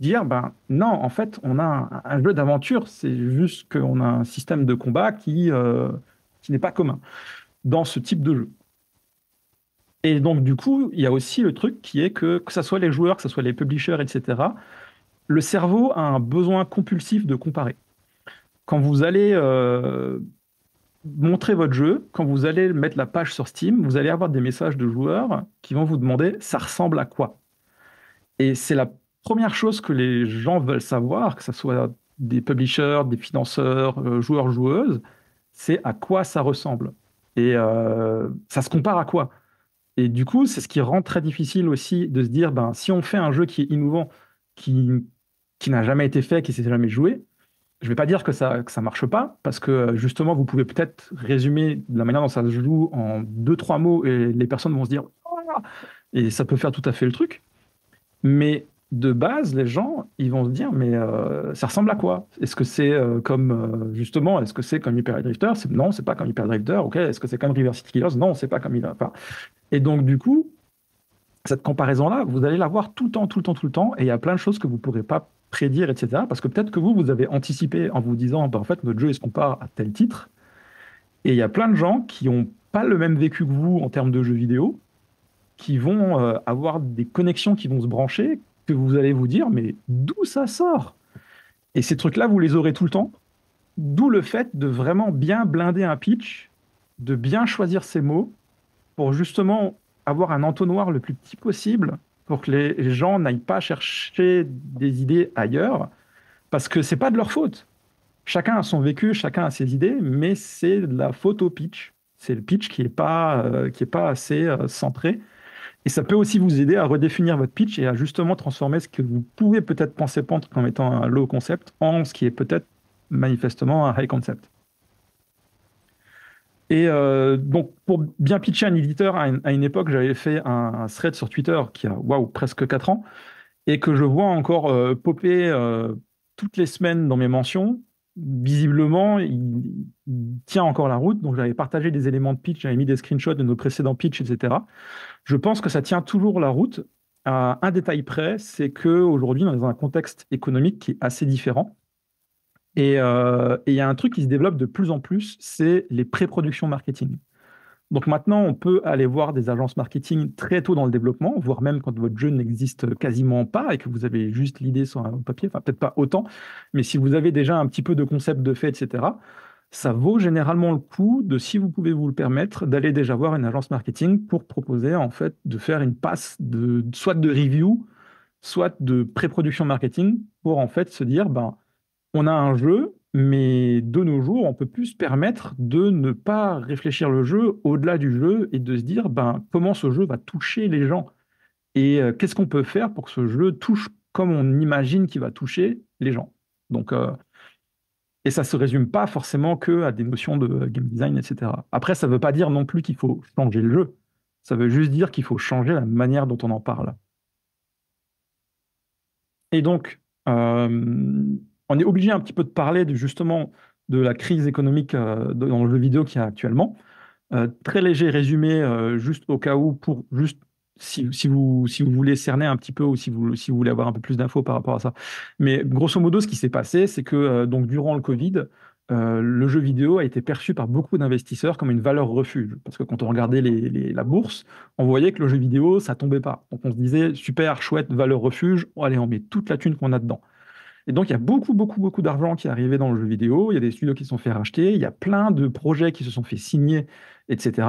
dire ben non, en fait, on a un, jeu d'aventure, c'est juste qu'on a un système de combat euh, qui, n'est pas commun dans ce type de jeu. Et donc, du coup, il y a aussi le truc qui est que, que ce soit les joueurs, que ce soit les publishers, etc., le cerveau a un besoin compulsif de comparer. Quand vous allez euh, montrer votre jeu, quand vous allez mettre la page sur Steam, vous allez avoir des messages de joueurs qui vont vous demander ça ressemble à quoi. Et c'est la première chose que les gens veulent savoir, que ce soit des publishers, des financeurs, euh, joueurs, joueuses, c'est à quoi ça ressemble. Et euh, ça se compare à quoi Et du coup, c'est ce qui rend très difficile aussi de se dire, ben, si on fait un jeu qui est innovant, qui, qui n'a jamais été fait, qui s'est jamais joué, je ne vais pas dire que ça ne que ça marche pas, parce que euh, justement, vous pouvez peut-être résumer la manière dont ça se joue en deux, trois mots, et les personnes vont se dire, «Ah et ça peut faire tout à fait le truc. Mais de base, les gens, ils vont se dire, mais euh, ça ressemble à quoi Est-ce que c'est euh, comme, euh, justement, est-ce que c'est comme Hyper Drifter Non, c'est pas comme Hyper Drifter. Ok, est-ce que c'est comme River City Killers Non, c'est pas comme il pas Et donc, du coup, cette comparaison-là, vous allez la voir tout le temps, tout le temps, tout le temps. Et il y a plein de choses que vous ne pourrez pas prédire, etc. Parce que peut-être que vous, vous avez anticipé en vous disant, bah, en fait, notre jeu, est se compare à tel titre. Et il y a plein de gens qui n'ont pas le même vécu que vous en termes de jeux vidéo, qui vont avoir des connexions qui vont se brancher, que vous allez vous dire, mais d'où ça sort Et ces trucs-là, vous les aurez tout le temps. D'où le fait de vraiment bien blinder un pitch, de bien choisir ses mots, pour justement avoir un entonnoir le plus petit possible, pour que les gens n'aillent pas chercher des idées ailleurs, parce que c'est pas de leur faute. Chacun a son vécu, chacun a ses idées, mais c'est de la faute au pitch. C'est le pitch qui n'est pas, euh, qui est pas assez euh, centré et ça peut aussi vous aider à redéfinir votre pitch et à justement transformer ce que vous pouvez peut-être penser prendre comme étant un low concept en ce qui est peut-être manifestement un high concept. Et euh, donc, pour bien pitcher un éditeur, à une, époque, j'avais fait un, thread sur Twitter qui a waouh, presque 4 ans, et que je vois encore euh, popper euh, toutes les semaines dans mes mentions. Visiblement, il, il tient encore la route. Donc, j'avais partagé des éléments de pitch, j'avais mis des screenshots de nos précédents pitchs, etc. Je pense que ça tient toujours la route à un détail près, c'est qu'aujourd'hui, on est dans un contexte économique qui est assez différent. Euh, et il y a un truc qui se développe de plus en plus, c'est les pré-productions marketing. Donc maintenant, on peut aller voir des agences marketing très tôt dans le développement, voire même quand votre jeu n'existe quasiment pas et que vous avez juste l'idée sur un papier, enfin peut-être pas autant, mais si vous avez déjà un petit peu de concept de fait, etc., ça vaut généralement le coup de, si vous pouvez vous le permettre, d'aller déjà voir une agence marketing pour proposer en fait de faire une passe de soit de review, soit de pré-production marketing pour en fait se dire ben on a un jeu, mais de nos jours on peut plus se permettre de ne pas réfléchir le jeu au-delà du jeu et de se dire ben comment ce jeu va toucher les gens et euh, qu'est-ce qu'on peut faire pour que ce jeu touche comme on imagine qu'il va toucher les gens. Donc euh, et ça ne se résume pas forcément que à des notions de euh, game design, etc. Après, ça ne veut pas dire non plus qu'il faut changer le jeu. Ça veut juste dire qu'il faut changer la manière dont on en parle. Et donc, euh, on est obligé un petit peu de parler de, justement de la crise économique euh, dans le jeu vidéo qu'il y a actuellement. très léger résumé, juste au cas où, pour juste si, si, vous, si vous voulez cerner un petit peu ou si vous, si vous voulez avoir un peu plus d'infos par rapport à ça. Mais grosso modo, ce qui s'est passé, c'est que euh, donc durant le Covid, euh, le jeu vidéo a été perçu par beaucoup d'investisseurs comme une valeur refuge. Parce que quand on regardait les, les, la bourse, on voyait que le jeu vidéo, ça tombait pas. Donc on se disait, super, chouette, valeur refuge, allez, on met toute la thune qu'on a dedans. Et donc, il y a beaucoup, beaucoup, beaucoup d'argent qui est arrivé dans le jeu vidéo. Il y a des studios qui se sont fait racheter. Il y a plein de projets qui se sont fait signer, etc.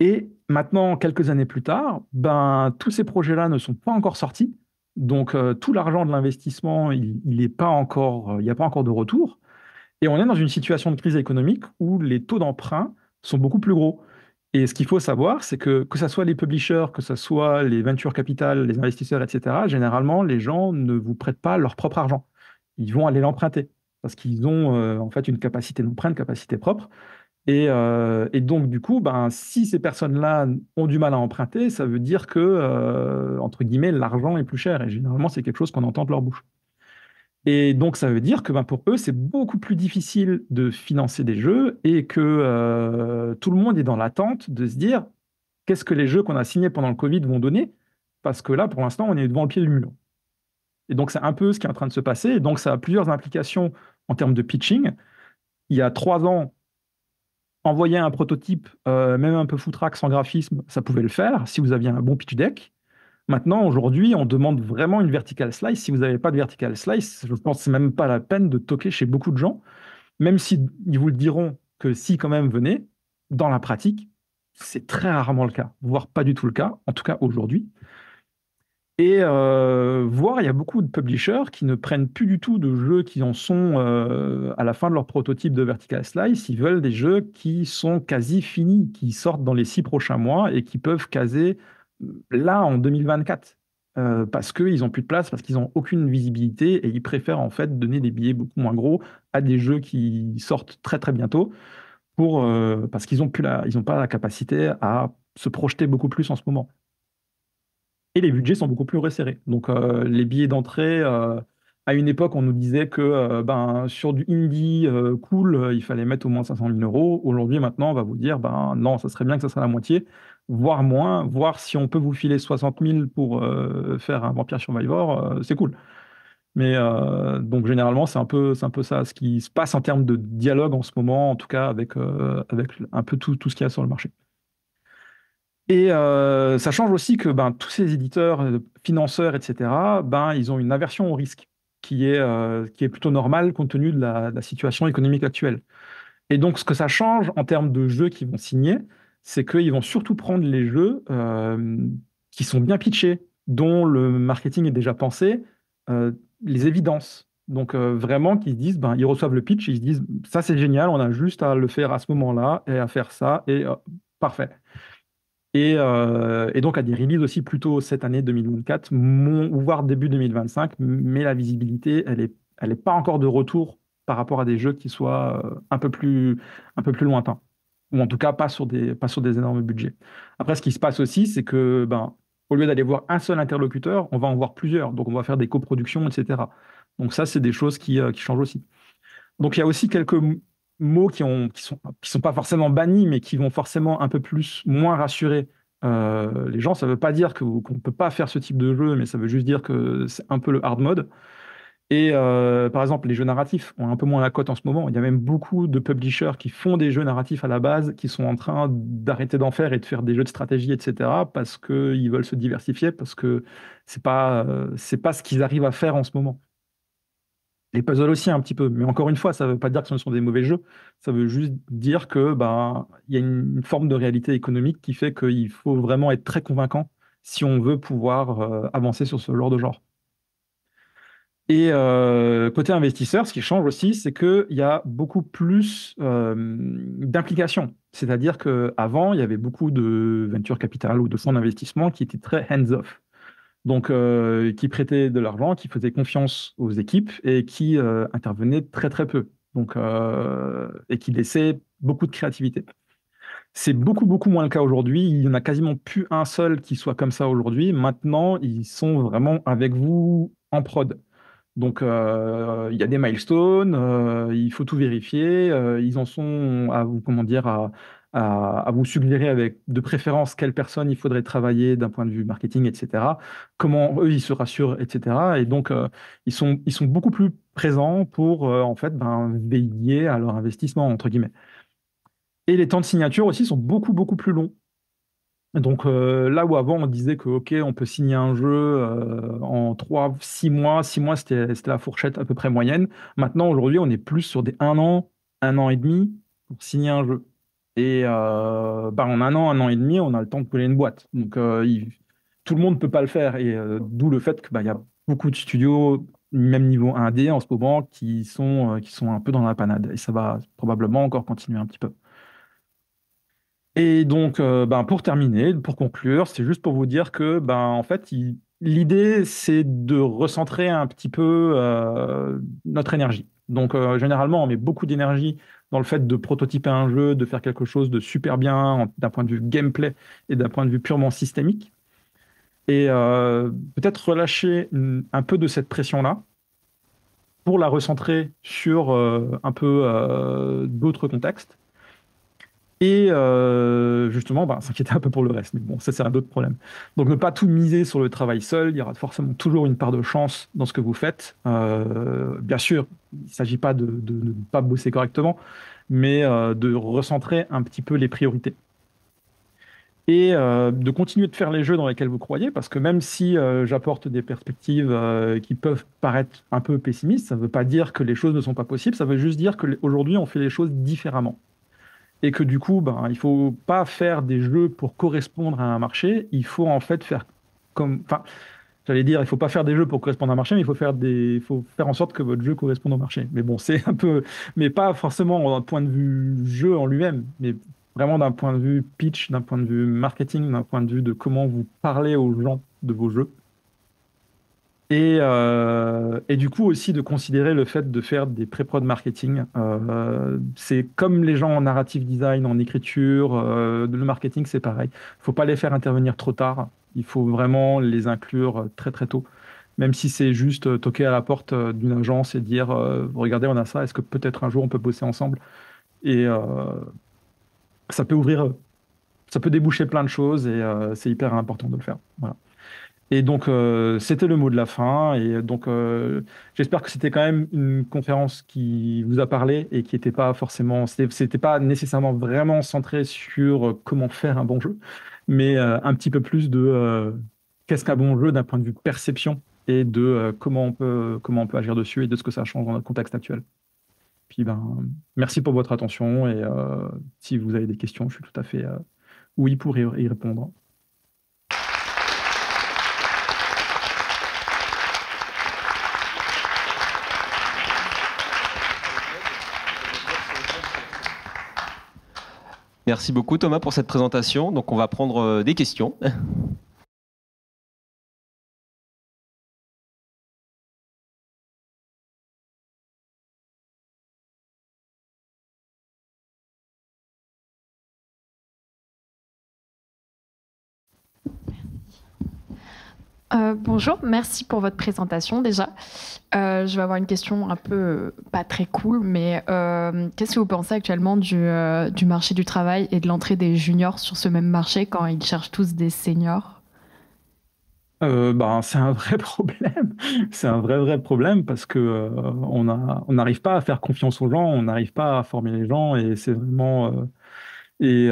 Et maintenant, quelques années plus tard, ben, tous ces projets-là ne sont pas encore sortis. Donc, euh, tout l'argent de l'investissement, il n'y pas encore, euh, il a pas encore de retour. Et on est dans une situation de crise économique où les taux d'emprunt sont beaucoup plus gros. Et ce qu'il faut savoir, c'est que que ce soit les publishers, que ce soit les venture capital, les investisseurs, etc., généralement, les gens ne vous prêtent pas leur propre argent. Ils vont aller l'emprunter parce qu'ils ont euh, en fait une capacité d'emprunt, une capacité propre. Euh, et, donc, du coup, ben, si ces personnes-là ont du mal à emprunter, ça veut dire que, euh, entre guillemets, l'argent est plus cher. Et généralement, c'est quelque chose qu'on entend de leur bouche. Et donc, ça veut dire que ben, pour eux, c'est beaucoup plus difficile de financer des jeux et que euh, tout le monde est dans l'attente de se dire qu'est-ce que les jeux qu'on a signés pendant le Covid vont donner Parce que là, pour l'instant, on est devant le pied du mur. Et donc, c'est un peu ce qui est en train de se passer. Et donc, ça a plusieurs implications en termes de pitching. Il y a trois ans, envoyer un prototype, euh, même un peu foutraque sans graphisme, ça pouvait le faire si vous aviez un bon pitch deck. Maintenant, aujourd'hui, on demande vraiment une vertical slice. Si vous n'avez pas de vertical slice, je pense que c'est même pas la peine de toquer chez beaucoup de gens, même s'ils vous le diront que si quand même venez, dans la pratique, c'est très rarement le cas, voire pas du tout le cas, en tout cas aujourd'hui. Et euh, voir, il y a beaucoup de publishers qui ne prennent plus du tout de jeux qui en sont euh, à la fin de leur prototype de Vertical Slice. Ils veulent des jeux qui sont quasi finis, qui sortent dans les six prochains mois et qui peuvent caser euh, là en 2024. parce qu'ils n'ont plus de place, parce qu'ils n'ont aucune visibilité et ils préfèrent en fait donner des billets beaucoup moins gros à des jeux qui sortent très très bientôt parce qu'ils n'ont pas la capacité à se projeter beaucoup plus en ce moment et les budgets sont beaucoup plus resserrés. Donc euh, les billets d'entrée, euh, à une époque, on nous disait que euh, ben, sur du indie cool, il fallait mettre au moins 500 000 euros. Aujourd'hui, maintenant, on va vous dire, ben non, ça serait bien que ça soit la moitié, voire moins, voir si on peut vous filer 60 000 pour faire un Vampire Survivor, c'est cool. Mais donc généralement, c'est un, peu, un peu ça, ce qui se passe en termes de dialogue en ce moment, en tout cas avec, avec un peu tout, tout ce qu'il y a sur le marché. Et euh, ça change aussi que ben, tous ces éditeurs, euh, financeurs, etc., ben, ils ont une aversion au risque qui est, euh, qui est plutôt normale compte tenu de la, situation économique actuelle. Et donc, ce que ça change en termes de jeux qu'ils vont signer, c'est qu'ils vont surtout prendre les jeux qui sont bien pitchés, dont le marketing est déjà pensé, les évidences. Donc vraiment qu'ils se disent, ben, ils reçoivent le pitch, ils se disent, ça c'est génial, on a juste à le faire à ce moment-là et à faire ça, et parfait. Euh, et, donc à des releases aussi plutôt cette année 2024, voire début 2025, mais la visibilité, elle n'est elle est pas encore de retour par rapport à des jeux qui soient euh, un peu plus, un peu plus lointains, ou en tout cas pas sur, des, pas des énormes budgets. Après, ce qui se passe aussi, c'est que ben, au lieu d'aller voir un seul interlocuteur, on va en voir plusieurs, donc on va faire des coproductions, etc. Donc ça, c'est des choses qui, euh, qui changent aussi. Donc il y a aussi quelques mots qui ont sont qui sont pas forcément bannis, mais qui vont forcément un peu plus moins rassurer euh, les gens. Ça ne veut pas dire qu'on ne peut pas faire ce type de jeu, mais ça veut juste dire que c'est un peu le hard mode. Et euh, par exemple, les jeux narratifs ont un peu moins la cote en ce moment. Il y a même beaucoup de publishers qui font des jeux narratifs à la base, qui sont en train d'arrêter d'en faire et de faire des jeux de stratégie, etc., parce qu'ils veulent se diversifier, parce que c'est pas euh, pas ce qu'ils arrivent à faire en ce moment. Les puzzles aussi un petit peu, mais encore une fois, ça ne veut pas dire que ce ne sont des mauvais jeux. Ça veut juste dire que ben y a une, forme de réalité économique qui fait qu'il faut vraiment être très convaincant si on veut pouvoir euh, avancer sur ce genre de genre. Et euh, côté investisseur, ce qui change aussi, c'est qu'il y a beaucoup plus euh, d'implications. C'est-à-dire qu'avant, il y avait beaucoup de venture capital ou de fonds d'investissement qui étaient très hands-off donc euh, qui prêtait de l'argent, qui faisait confiance aux équipes et qui euh, intervenait très très peu, donc euh, et qui laissait beaucoup de créativité. C'est beaucoup beaucoup moins le cas aujourd'hui. Il n'y en a quasiment plus un seul qui soit comme ça aujourd'hui. Maintenant, ils sont vraiment avec vous en prod. Donc il y a des milestones, il faut tout vérifier. ils en sont à vous comment dire à à, vous suggérer avec de préférence quelle personne il faudrait travailler d'un point de vue marketing, etc. Comment eux ils se rassurent, etc. Et donc euh, ils sont ils sont beaucoup plus présents pour euh, en fait ben, veiller à leur investissement entre guillemets. Et les temps de signature aussi sont beaucoup beaucoup plus longs. Donc euh, là où avant on disait que ok on peut signer un jeu en 3, 6 mois, 6 mois c'était la fourchette à peu près moyenne. Maintenant aujourd'hui on est plus sur des 1 an, 1 an et demi pour signer un jeu. Et euh, bah, en un an, un an et demi, on a le temps de coller une boîte. Donc euh, tout le monde ne peut pas le faire. Et euh, d'où le fait qu'il bah, y a beaucoup de studios, même niveau 1D en ce moment, qui sont, qui sont un peu dans la panade. Et ça va probablement encore continuer un petit peu. Et donc, bah, pour terminer, pour conclure, c'est juste pour vous dire que, bah, en fait, l'idée, c'est de recentrer un petit peu notre énergie. Donc euh, généralement, on met beaucoup d'énergie dans le fait de prototyper un jeu, de faire quelque chose de super bien d'un point de vue gameplay et d'un point de vue purement systémique. Et euh, peut-être relâcher un peu de cette pression-là pour la recentrer sur euh, un peu d'autres contextes et euh, justement bah, s'inquiéter un peu pour le reste. Mais bon, ça c'est un autre problème. Donc ne pas tout miser sur le travail seul, il y aura forcément toujours une part de chance dans ce que vous faites. Euh, bien sûr, il ne s'agit pas de, ne pas bosser correctement, mais euh, de recentrer un petit peu les priorités. Et de continuer de faire les jeux dans lesquels vous croyez, parce que même si j'apporte des perspectives qui peuvent paraître un peu pessimistes, ça ne veut pas dire que les choses ne sont pas possibles, ça veut juste dire qu'aujourd'hui on fait les choses différemment et que du coup, ben, il faut pas faire des jeux pour correspondre à un marché, il faut en fait faire comme... Enfin, j'allais dire, il faut pas faire des jeux pour correspondre à un marché, mais il faut faire, des, faut faire en sorte que votre jeu corresponde au marché. Mais bon, c'est un peu... Mais pas forcément d'un point de vue jeu en lui-même, mais vraiment d'un point de vue pitch, d'un point de vue marketing, d'un point de vue de comment vous parlez aux gens de vos jeux. Euh, et, du coup aussi de considérer le fait de faire des pré-prod marketing. Euh, c'est comme les gens en narrative design, en écriture, euh, le marketing c'est pareil. Il faut pas les faire intervenir trop tard, il faut vraiment les inclure très très tôt. Même si c'est juste toquer à la porte d'une agence et dire regardez on a ça, est-ce que peut-être un jour on peut bosser ensemble Et ça peut ouvrir, ça peut déboucher plein de choses et c'est hyper important de le faire. Voilà. Et donc, euh, c'était le mot de la fin. Et donc, euh, j'espère que c'était quand même une conférence qui vous a parlé et qui n'était pas forcément, c'était pas nécessairement vraiment centré sur euh, comment faire un bon jeu, mais un petit peu plus de qu'est-ce qu'un bon jeu d'un point de vue perception et de comment on peut comment on peut agir dessus et de ce que ça change dans notre contexte actuel. Puis ben, merci pour votre attention et si vous avez des questions, je suis tout à fait oui pour y répondre.
Merci beaucoup Thomas pour cette présentation. Donc on va prendre euh, des questions.
Euh, bonjour, merci pour votre présentation déjà. Euh, je vais avoir une question un peu euh, pas très cool, mais qu'est-ce que vous pensez actuellement du, marché du travail et de l'entrée des juniors sur ce même marché quand ils cherchent tous des seniors
ben, c'est un vrai problème. C'est un vrai vrai problème parce que on n'arrive pas à faire confiance aux gens, on n'arrive pas à former les gens et c'est vraiment et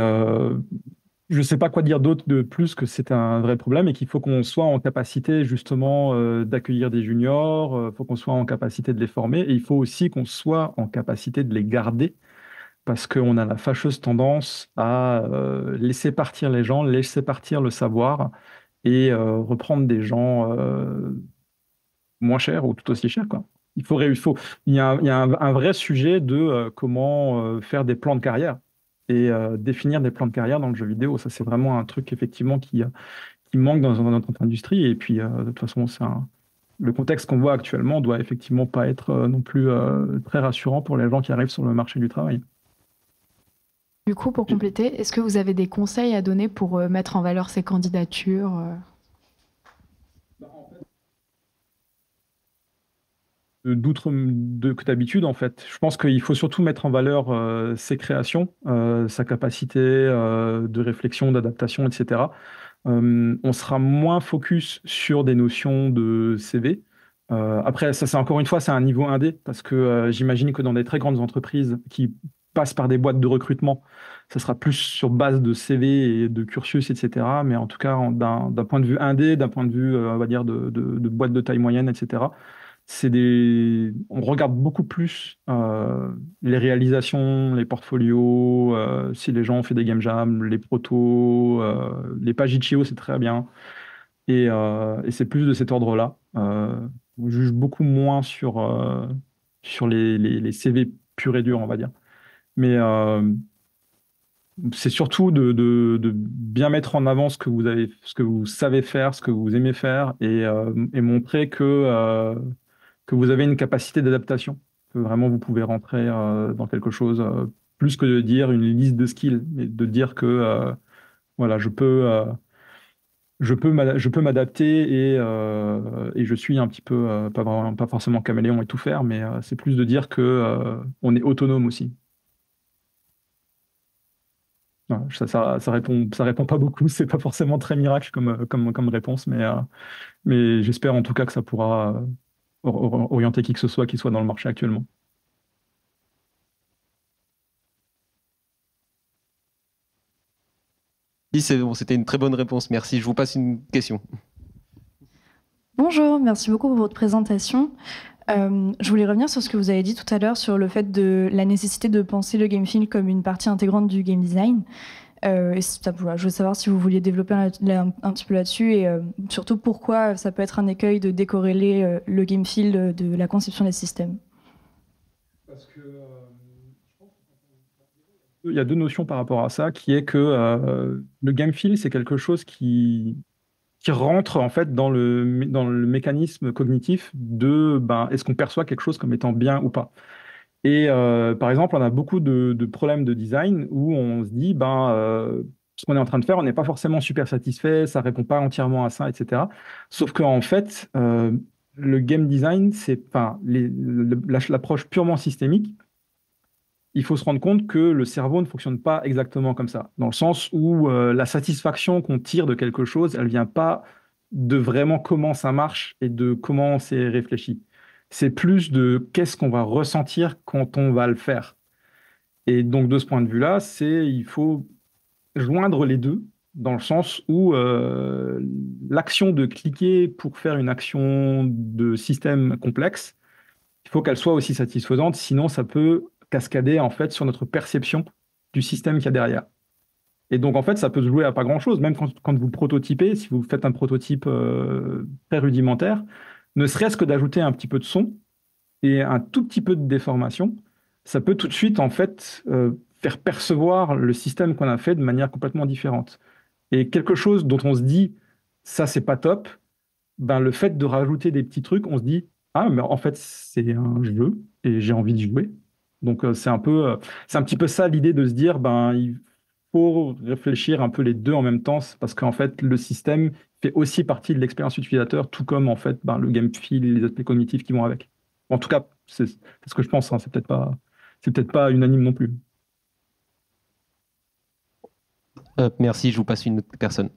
je ne sais pas quoi dire d'autre de plus que c'est un vrai problème et qu'il faut qu'on soit en capacité justement euh, d'accueillir des juniors, il euh, faut qu'on soit en capacité de les former et il faut aussi qu'on soit en capacité de les garder parce qu'on a la fâcheuse tendance à euh, laisser partir les gens, laisser partir le savoir et reprendre des gens moins chers ou tout aussi chers. Quoi. Il, faut, il, faut, il y a, un vrai sujet de comment faire des plans de carrière et euh, définir des plans de carrière dans le jeu vidéo. Ça, c'est vraiment un truc effectivement qui, euh, qui manque dans, notre industrie. Et puis, euh, de toute façon, c'est le contexte qu'on voit actuellement doit effectivement pas être non plus très rassurant pour les gens qui arrivent sur le marché du travail.
Du coup, pour compléter, est-ce que vous avez des conseils à donner pour mettre en valeur ces candidatures
d'outre
que d'habitude en fait. Je pense qu'il faut surtout mettre en valeur euh, ses créations, euh, sa capacité euh, de réflexion, d'adaptation, etc. on sera moins focus sur des notions de CV. après, ça c'est encore une fois, c'est un niveau indé d parce que j'imagine que dans des très grandes entreprises qui passent par des boîtes de recrutement, ça sera plus sur base de CV et de cursus, etc. Mais en tout cas, d'un point de vue indé d'un point de vue, on va dire, de, boîtes de taille moyenne, etc c'est des, on regarde beaucoup plus euh, les réalisations, les portfolios, euh, si les gens ont fait des game jams, les protos, euh, les pages itch.io, c'est très bien. Et, c'est plus de cet ordre-là. on juge beaucoup moins sur, sur les, CV purs et durs, on va dire. Mais c'est surtout de, bien mettre en avant ce que vous avez, ce que vous savez faire, ce que vous aimez faire, et montrer que que vous avez une capacité d'adaptation, vraiment vous pouvez rentrer euh, dans quelque chose euh, plus que de dire une liste de skills, mais de dire que euh, voilà, je peux je peux, je peux m'adapter et, je suis un petit peu, pas, pas forcément caméléon et tout faire, mais c'est plus de dire que on est autonome aussi. ça, ça, répond, ça répond pas beaucoup, c'est pas forcément très miracle comme, comme, comme réponse, mais, mais j'espère en tout cas que ça pourra orienter qui que ce soit qui soit dans le marché actuellement.
c'était une très bonne réponse. Merci. Je vous passe une question.
Bonjour, merci beaucoup pour votre présentation. Euh, je voulais revenir sur ce que vous avez dit tout à l'heure sur le fait de la nécessité de penser le game film comme une partie intégrante du game design. Euh, je veux savoir si vous vouliez développer un, petit peu là-dessus et euh, surtout pourquoi ça peut être un écueil de décorréler euh, le game field de la conception des systèmes. Parce
il y a deux notions par rapport à ça, qui est que le game field c'est quelque chose qui rentre en fait dans le mécanisme cognitif de ben, est-ce qu'on perçoit quelque chose comme étant bien ou pas. Et euh, par exemple, on a beaucoup de, problèmes de design où on se dit, ben, euh, ce qu'on est en train de faire, on n'est pas forcément super satisfait, ça répond pas entièrement à ça, etc. Sauf qu'en fait, euh, le game design, c'est l'approche purement systémique. Il faut se rendre compte que le cerveau ne fonctionne pas exactement comme ça, dans le sens où la satisfaction qu'on tire de quelque chose, elle vient pas de vraiment comment ça marche et de comment c'est réfléchi c'est plus de qu'est-ce qu'on va ressentir quand on va le faire. Et donc de ce point de vue-là, c'est il faut joindre les deux dans le sens où euh, l'action de cliquer pour faire une action de système complexe, il faut qu'elle soit aussi satisfaisante, sinon ça peut cascader en fait sur notre perception du système qu'il y a derrière. Et donc en fait, ça peut se jouer à pas grand-chose, même quand, vous prototypez, si vous faites un prototype euh, très rudimentaire, ne serait-ce que d'ajouter un petit peu de son et un tout petit peu de déformation, ça peut tout de suite en fait euh, faire percevoir le système qu'on a fait de manière complètement différente. Et quelque chose dont on se dit ça c'est pas top, ben le fait de rajouter des petits trucs, on se dit ah mais en fait c'est un jeu et j'ai envie de jouer. Donc euh, c'est un peu euh, c'est un petit peu ça l'idée de se dire ben il pour réfléchir un peu les deux en même temps, parce qu'en fait, le système fait aussi partie de l'expérience utilisateur, tout comme en fait ben, le game feel les aspects cognitifs qui vont avec. En tout cas, c'est ce que je pense, hein, c'est peut-être pas, c'est peut être pas unanime non plus.
Euh, merci, je vous passe une autre personne.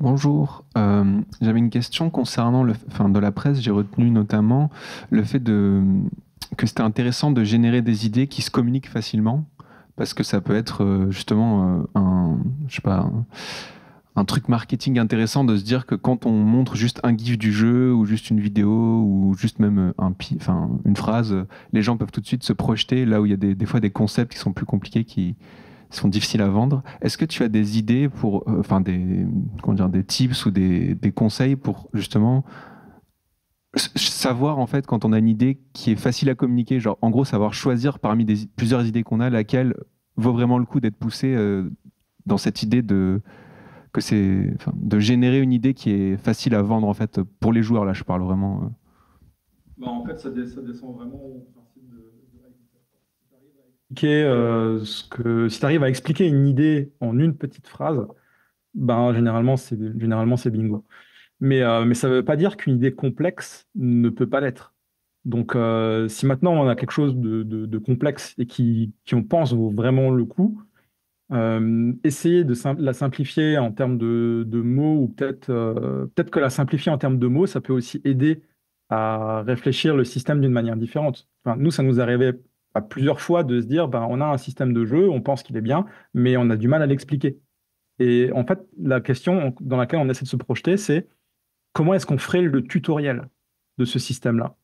Bonjour, euh, j'avais une question concernant le, enfin, de la presse. J'ai retenu notamment le fait de, que c'était intéressant de générer des idées qui se communiquent facilement parce que ça peut être euh, justement euh, un, pas, un, truc marketing intéressant de se dire que quand on montre juste un gif du jeu ou juste une vidéo ou juste même euh, un, enfin, une phrase, les gens peuvent tout de suite se projeter là où il y a des, fois des concepts qui sont plus compliqués qui sont difficiles à vendre. Est-ce que tu as des idées pour, enfin des, comment dire, des tips ou des, des conseils pour justement savoir en fait quand on a une idée qui est facile à communiquer, genre en gros savoir choisir parmi plusieurs idées qu'on a laquelle vaut vraiment le coup d'être poussé euh, dans cette idée de que c'est de générer une idée qui est facile à vendre en fait pour les joueurs là je parle vraiment. Euh,
bah, en fait ça, descend vraiment au principe de.
Euh, ce que,
si tu arrives à expliquer une idée en une petite phrase, ben, généralement c'est bingo. Mais, euh, mais ça ne veut pas dire qu'une idée complexe ne peut pas l'être. Donc, euh, si maintenant on a quelque chose de, de, complexe et qui, qui, on pense vaut vraiment le coup, euh, essayer de la simplifier en termes de, de mots ou peut-être peut-être que la simplifier en termes de mots, ça peut aussi aider à réfléchir le système d'une manière différente. Enfin, nous, ça nous arrivait à plusieurs fois de se dire, ben, on a un système de jeu, on pense qu'il est bien, mais on a du mal à l'expliquer. Et en fait, la question dans laquelle on essaie de se projeter, c'est comment est-ce qu'on ferait le tutoriel de ce système-là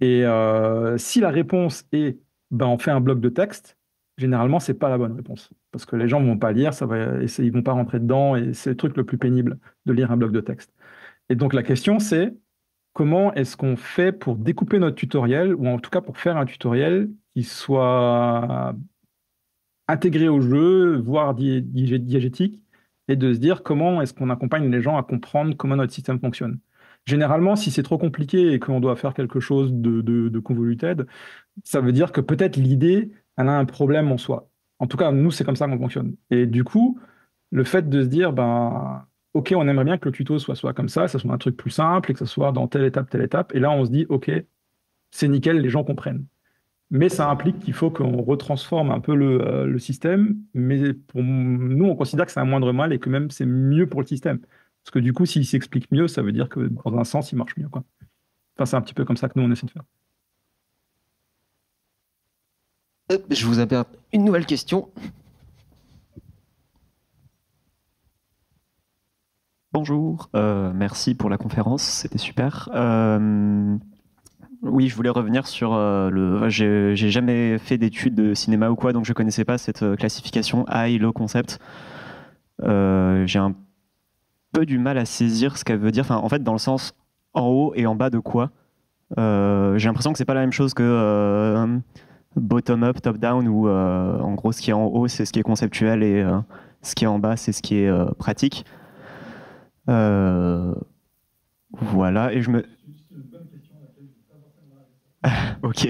Et euh, si la réponse est ben, on fait un bloc de texte, généralement, ce n'est pas la bonne réponse. Parce que les gens ne vont pas lire, ça va, ils ne vont pas rentrer dedans, et c'est le truc le plus pénible de lire un bloc de texte. Et donc la question, c'est comment est-ce qu'on fait pour découper notre tutoriel, ou en tout cas pour faire un tutoriel qui soit intégré au jeu, voire diagétique et de se dire comment est-ce qu'on accompagne les gens à comprendre comment notre système fonctionne. Généralement, si c'est trop compliqué et qu'on doit faire quelque chose de, convoluted, ça veut dire que peut-être l'idée, elle a un problème en soi. En tout cas, nous, c'est comme ça qu'on fonctionne. Et du coup, le fait de se dire, ben, OK, on aimerait bien que le tuto soit, soit comme ça, que ce soit un truc plus simple et que ce soit dans telle étape, telle étape. Et là, on se dit, OK, c'est nickel, les gens comprennent. Mais ça implique qu'il faut qu'on retransforme un peu euh, le, système. Mais pour nous, on considère que c'est un moindre mal et que même c'est mieux pour le système. Parce que du coup, s'il s'explique mieux, ça veut dire que dans un sens, il marche mieux. Enfin, c'est un petit peu comme ça que nous, on essaie de faire.
Euh, je vous apporte une nouvelle question.
Bonjour, euh, merci pour la conférence, c'était super. Oui, je voulais revenir sur euh, le. J'ai jamais fait d'études de cinéma ou quoi, donc je connaissais pas cette euh, classification high, low concept. Euh, j'ai un peu du mal à saisir ce qu'elle veut dire. en fait, dans le sens en haut et en bas de quoi. J'ai l'impression que c'est pas la même chose que bottom up, top down, où en gros, ce qui est en haut, c'est ce qui est conceptuel et ce qui est en bas, c'est ce qui est pratique. voilà, et je me ok.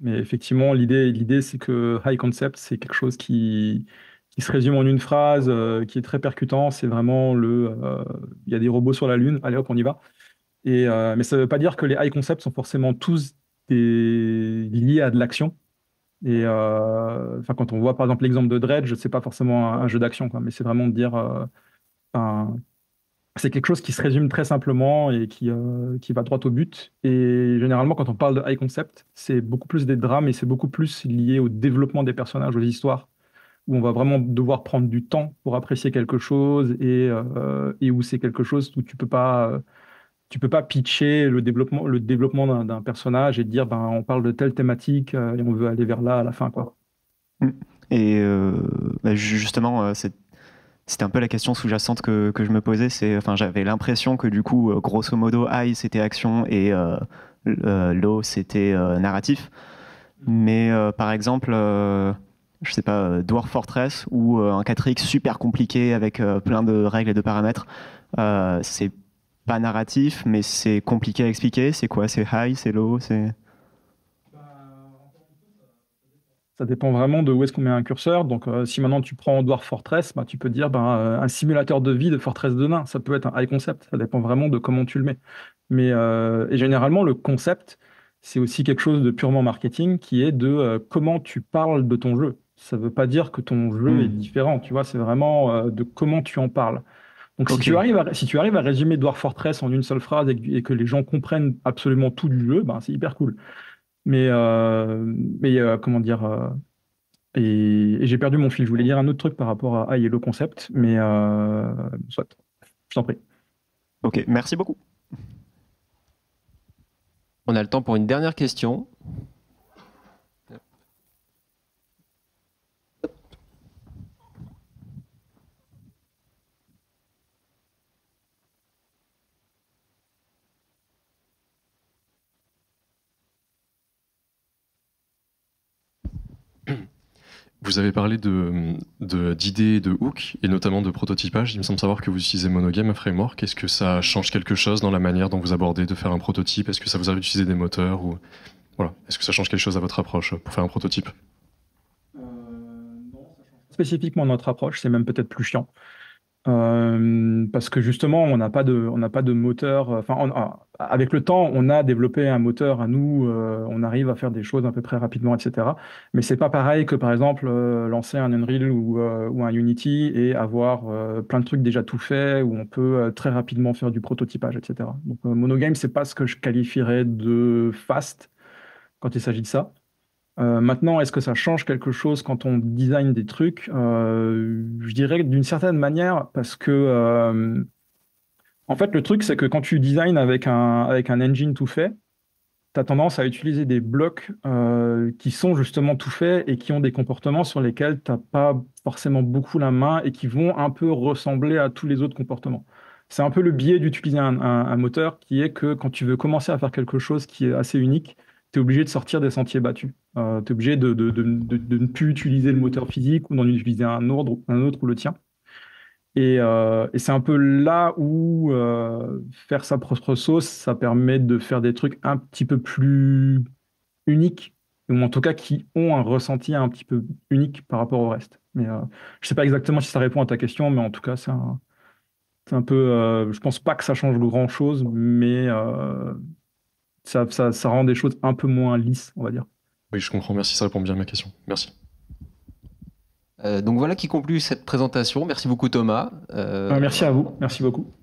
Mais effectivement, l'idée, l'idée, c'est que High Concept, c'est quelque chose qui, qui se résume en une phrase, euh, qui est très percutant. C'est vraiment le, euh, il y a des robots sur la Lune, allez hop, on y va. Et, euh, mais ça ne veut pas dire que les High Concepts sont forcément tous liés à de l'action. Et enfin, quand on voit par exemple l'exemple de Dredge, sais pas forcément un, jeu d'action, mais c'est vraiment de dire c'est quelque chose qui se résume très simplement et qui, euh, qui va droit au but. Et généralement, quand on parle de high concept, c'est beaucoup plus des drames et c'est beaucoup plus lié au développement des personnages, aux histoires, où on va vraiment devoir prendre du temps pour apprécier quelque chose et, euh, où c'est quelque chose où tu peux pas euh, tu peux pas pitcher le développement le développement d'un personnage et dire ben on parle de telle thématique et on veut aller vers là à la fin quoi.
Mm. Et bah, justement c'est c'était un peu la question sous-jacente que, je me posais. C'est, enfin, j'avais l'impression que du coup, euh, grosso modo, high c'était action et euh, euh, low c'était narratif. Mais par exemple, je sais pas, Dwarf Fortress ou un 4X super compliqué avec plein de règles et de paramètres, c'est pas narratif, mais c'est compliqué à expliquer. C'est quoi C'est high, c'est low, c'est.
Ça dépend vraiment de où est-ce qu'on met un curseur. Donc, euh, si maintenant tu prends Dwarf Fortress, bah, tu peux dire ben, euh, un simulateur de vie de Fortress de nain. Ça peut être un high concept. Ça dépend vraiment de comment tu le mets. Mais euh, et généralement, le concept, c'est aussi quelque chose de purement marketing qui est de comment tu parles de ton jeu. Ça ne veut pas dire que ton jeu est hmm. différent. Tu vois, c'est vraiment de comment tu en parles. Donc, si, tu arrives à, si tu arrives à résumer Dwarf Fortress en une seule phrase et que, les gens comprennent absolument tout du jeu, ben, c'est hyper cool. Mais, euh, mais euh, comment dire euh, et, j'ai perdu mon fil. Je voulais dire un autre truc par rapport à, le Concept, mais soit. Je t'en prie. Ok, merci beaucoup.
On a le temps pour une dernière question. Vous avez parlé d'idées de, d'idées de, hook et notamment de prototypage. Il me semble savoir que vous utilisez Monogame Framework. Est-ce que ça change quelque chose dans la manière dont vous abordez de faire un prototype Est-ce que ça vous arrive d'utiliser des moteurs ou... voilà. Est-ce que ça change quelque chose à votre approche pour faire un prototype euh,
non, ça change. Spécifiquement notre approche, c'est même peut-être plus chiant. Euh, parce que justement, on n'a pas de, on n'a pas de moteur. Euh, enfin, ah, avec le temps, on a développé un moteur à nous. Euh, on arrive à faire des choses à peu près rapidement, etc. Mais c'est pas pareil que par exemple lancer un Unreal ou, un Unity et avoir plein de trucs déjà tout faits où on peut très rapidement faire du prototypage, etc. Donc, monogame, c'est pas ce que je qualifierais de fast quand il s'agit de ça. Euh, maintenant, est-ce que ça change quelque chose quand on design des trucs euh, Je dirais d'une certaine manière, parce que euh, en fait, le truc, c'est que quand tu design avec un, avec un engine tout fait, tu as tendance à utiliser des blocs qui sont justement tout faits et qui ont des comportements sur lesquels tu n'as pas forcément beaucoup la main et qui vont un peu ressembler à tous les autres comportements. C'est un peu le biais d'utiliser un moteur qui est que quand tu veux commencer à faire quelque chose qui est assez unique, obligé de sortir des sentiers battus. Euh, tu es obligé de, ne plus utiliser le moteur physique ou d'en utiliser un, un autre ou le tien. Et, euh, et c'est un peu là où euh, faire sa propre sauce, ça permet de faire des trucs un petit peu plus uniques, ou en tout cas qui ont un ressenti un petit peu unique par rapport au reste. Mais euh, je sais pas exactement si ça répond à ta question, mais en tout cas, c'est un, un, peu. je pense pas que ça change grand chose, mais ça, ça, ça, rend des choses un peu moins lisses, on va dire.
Oui, je comprends. Merci, ça répond bien à ma question. Merci. Euh, donc voilà qui conclut cette présentation. Merci beaucoup Thomas. Euh, euh, merci
à vous. Merci beaucoup.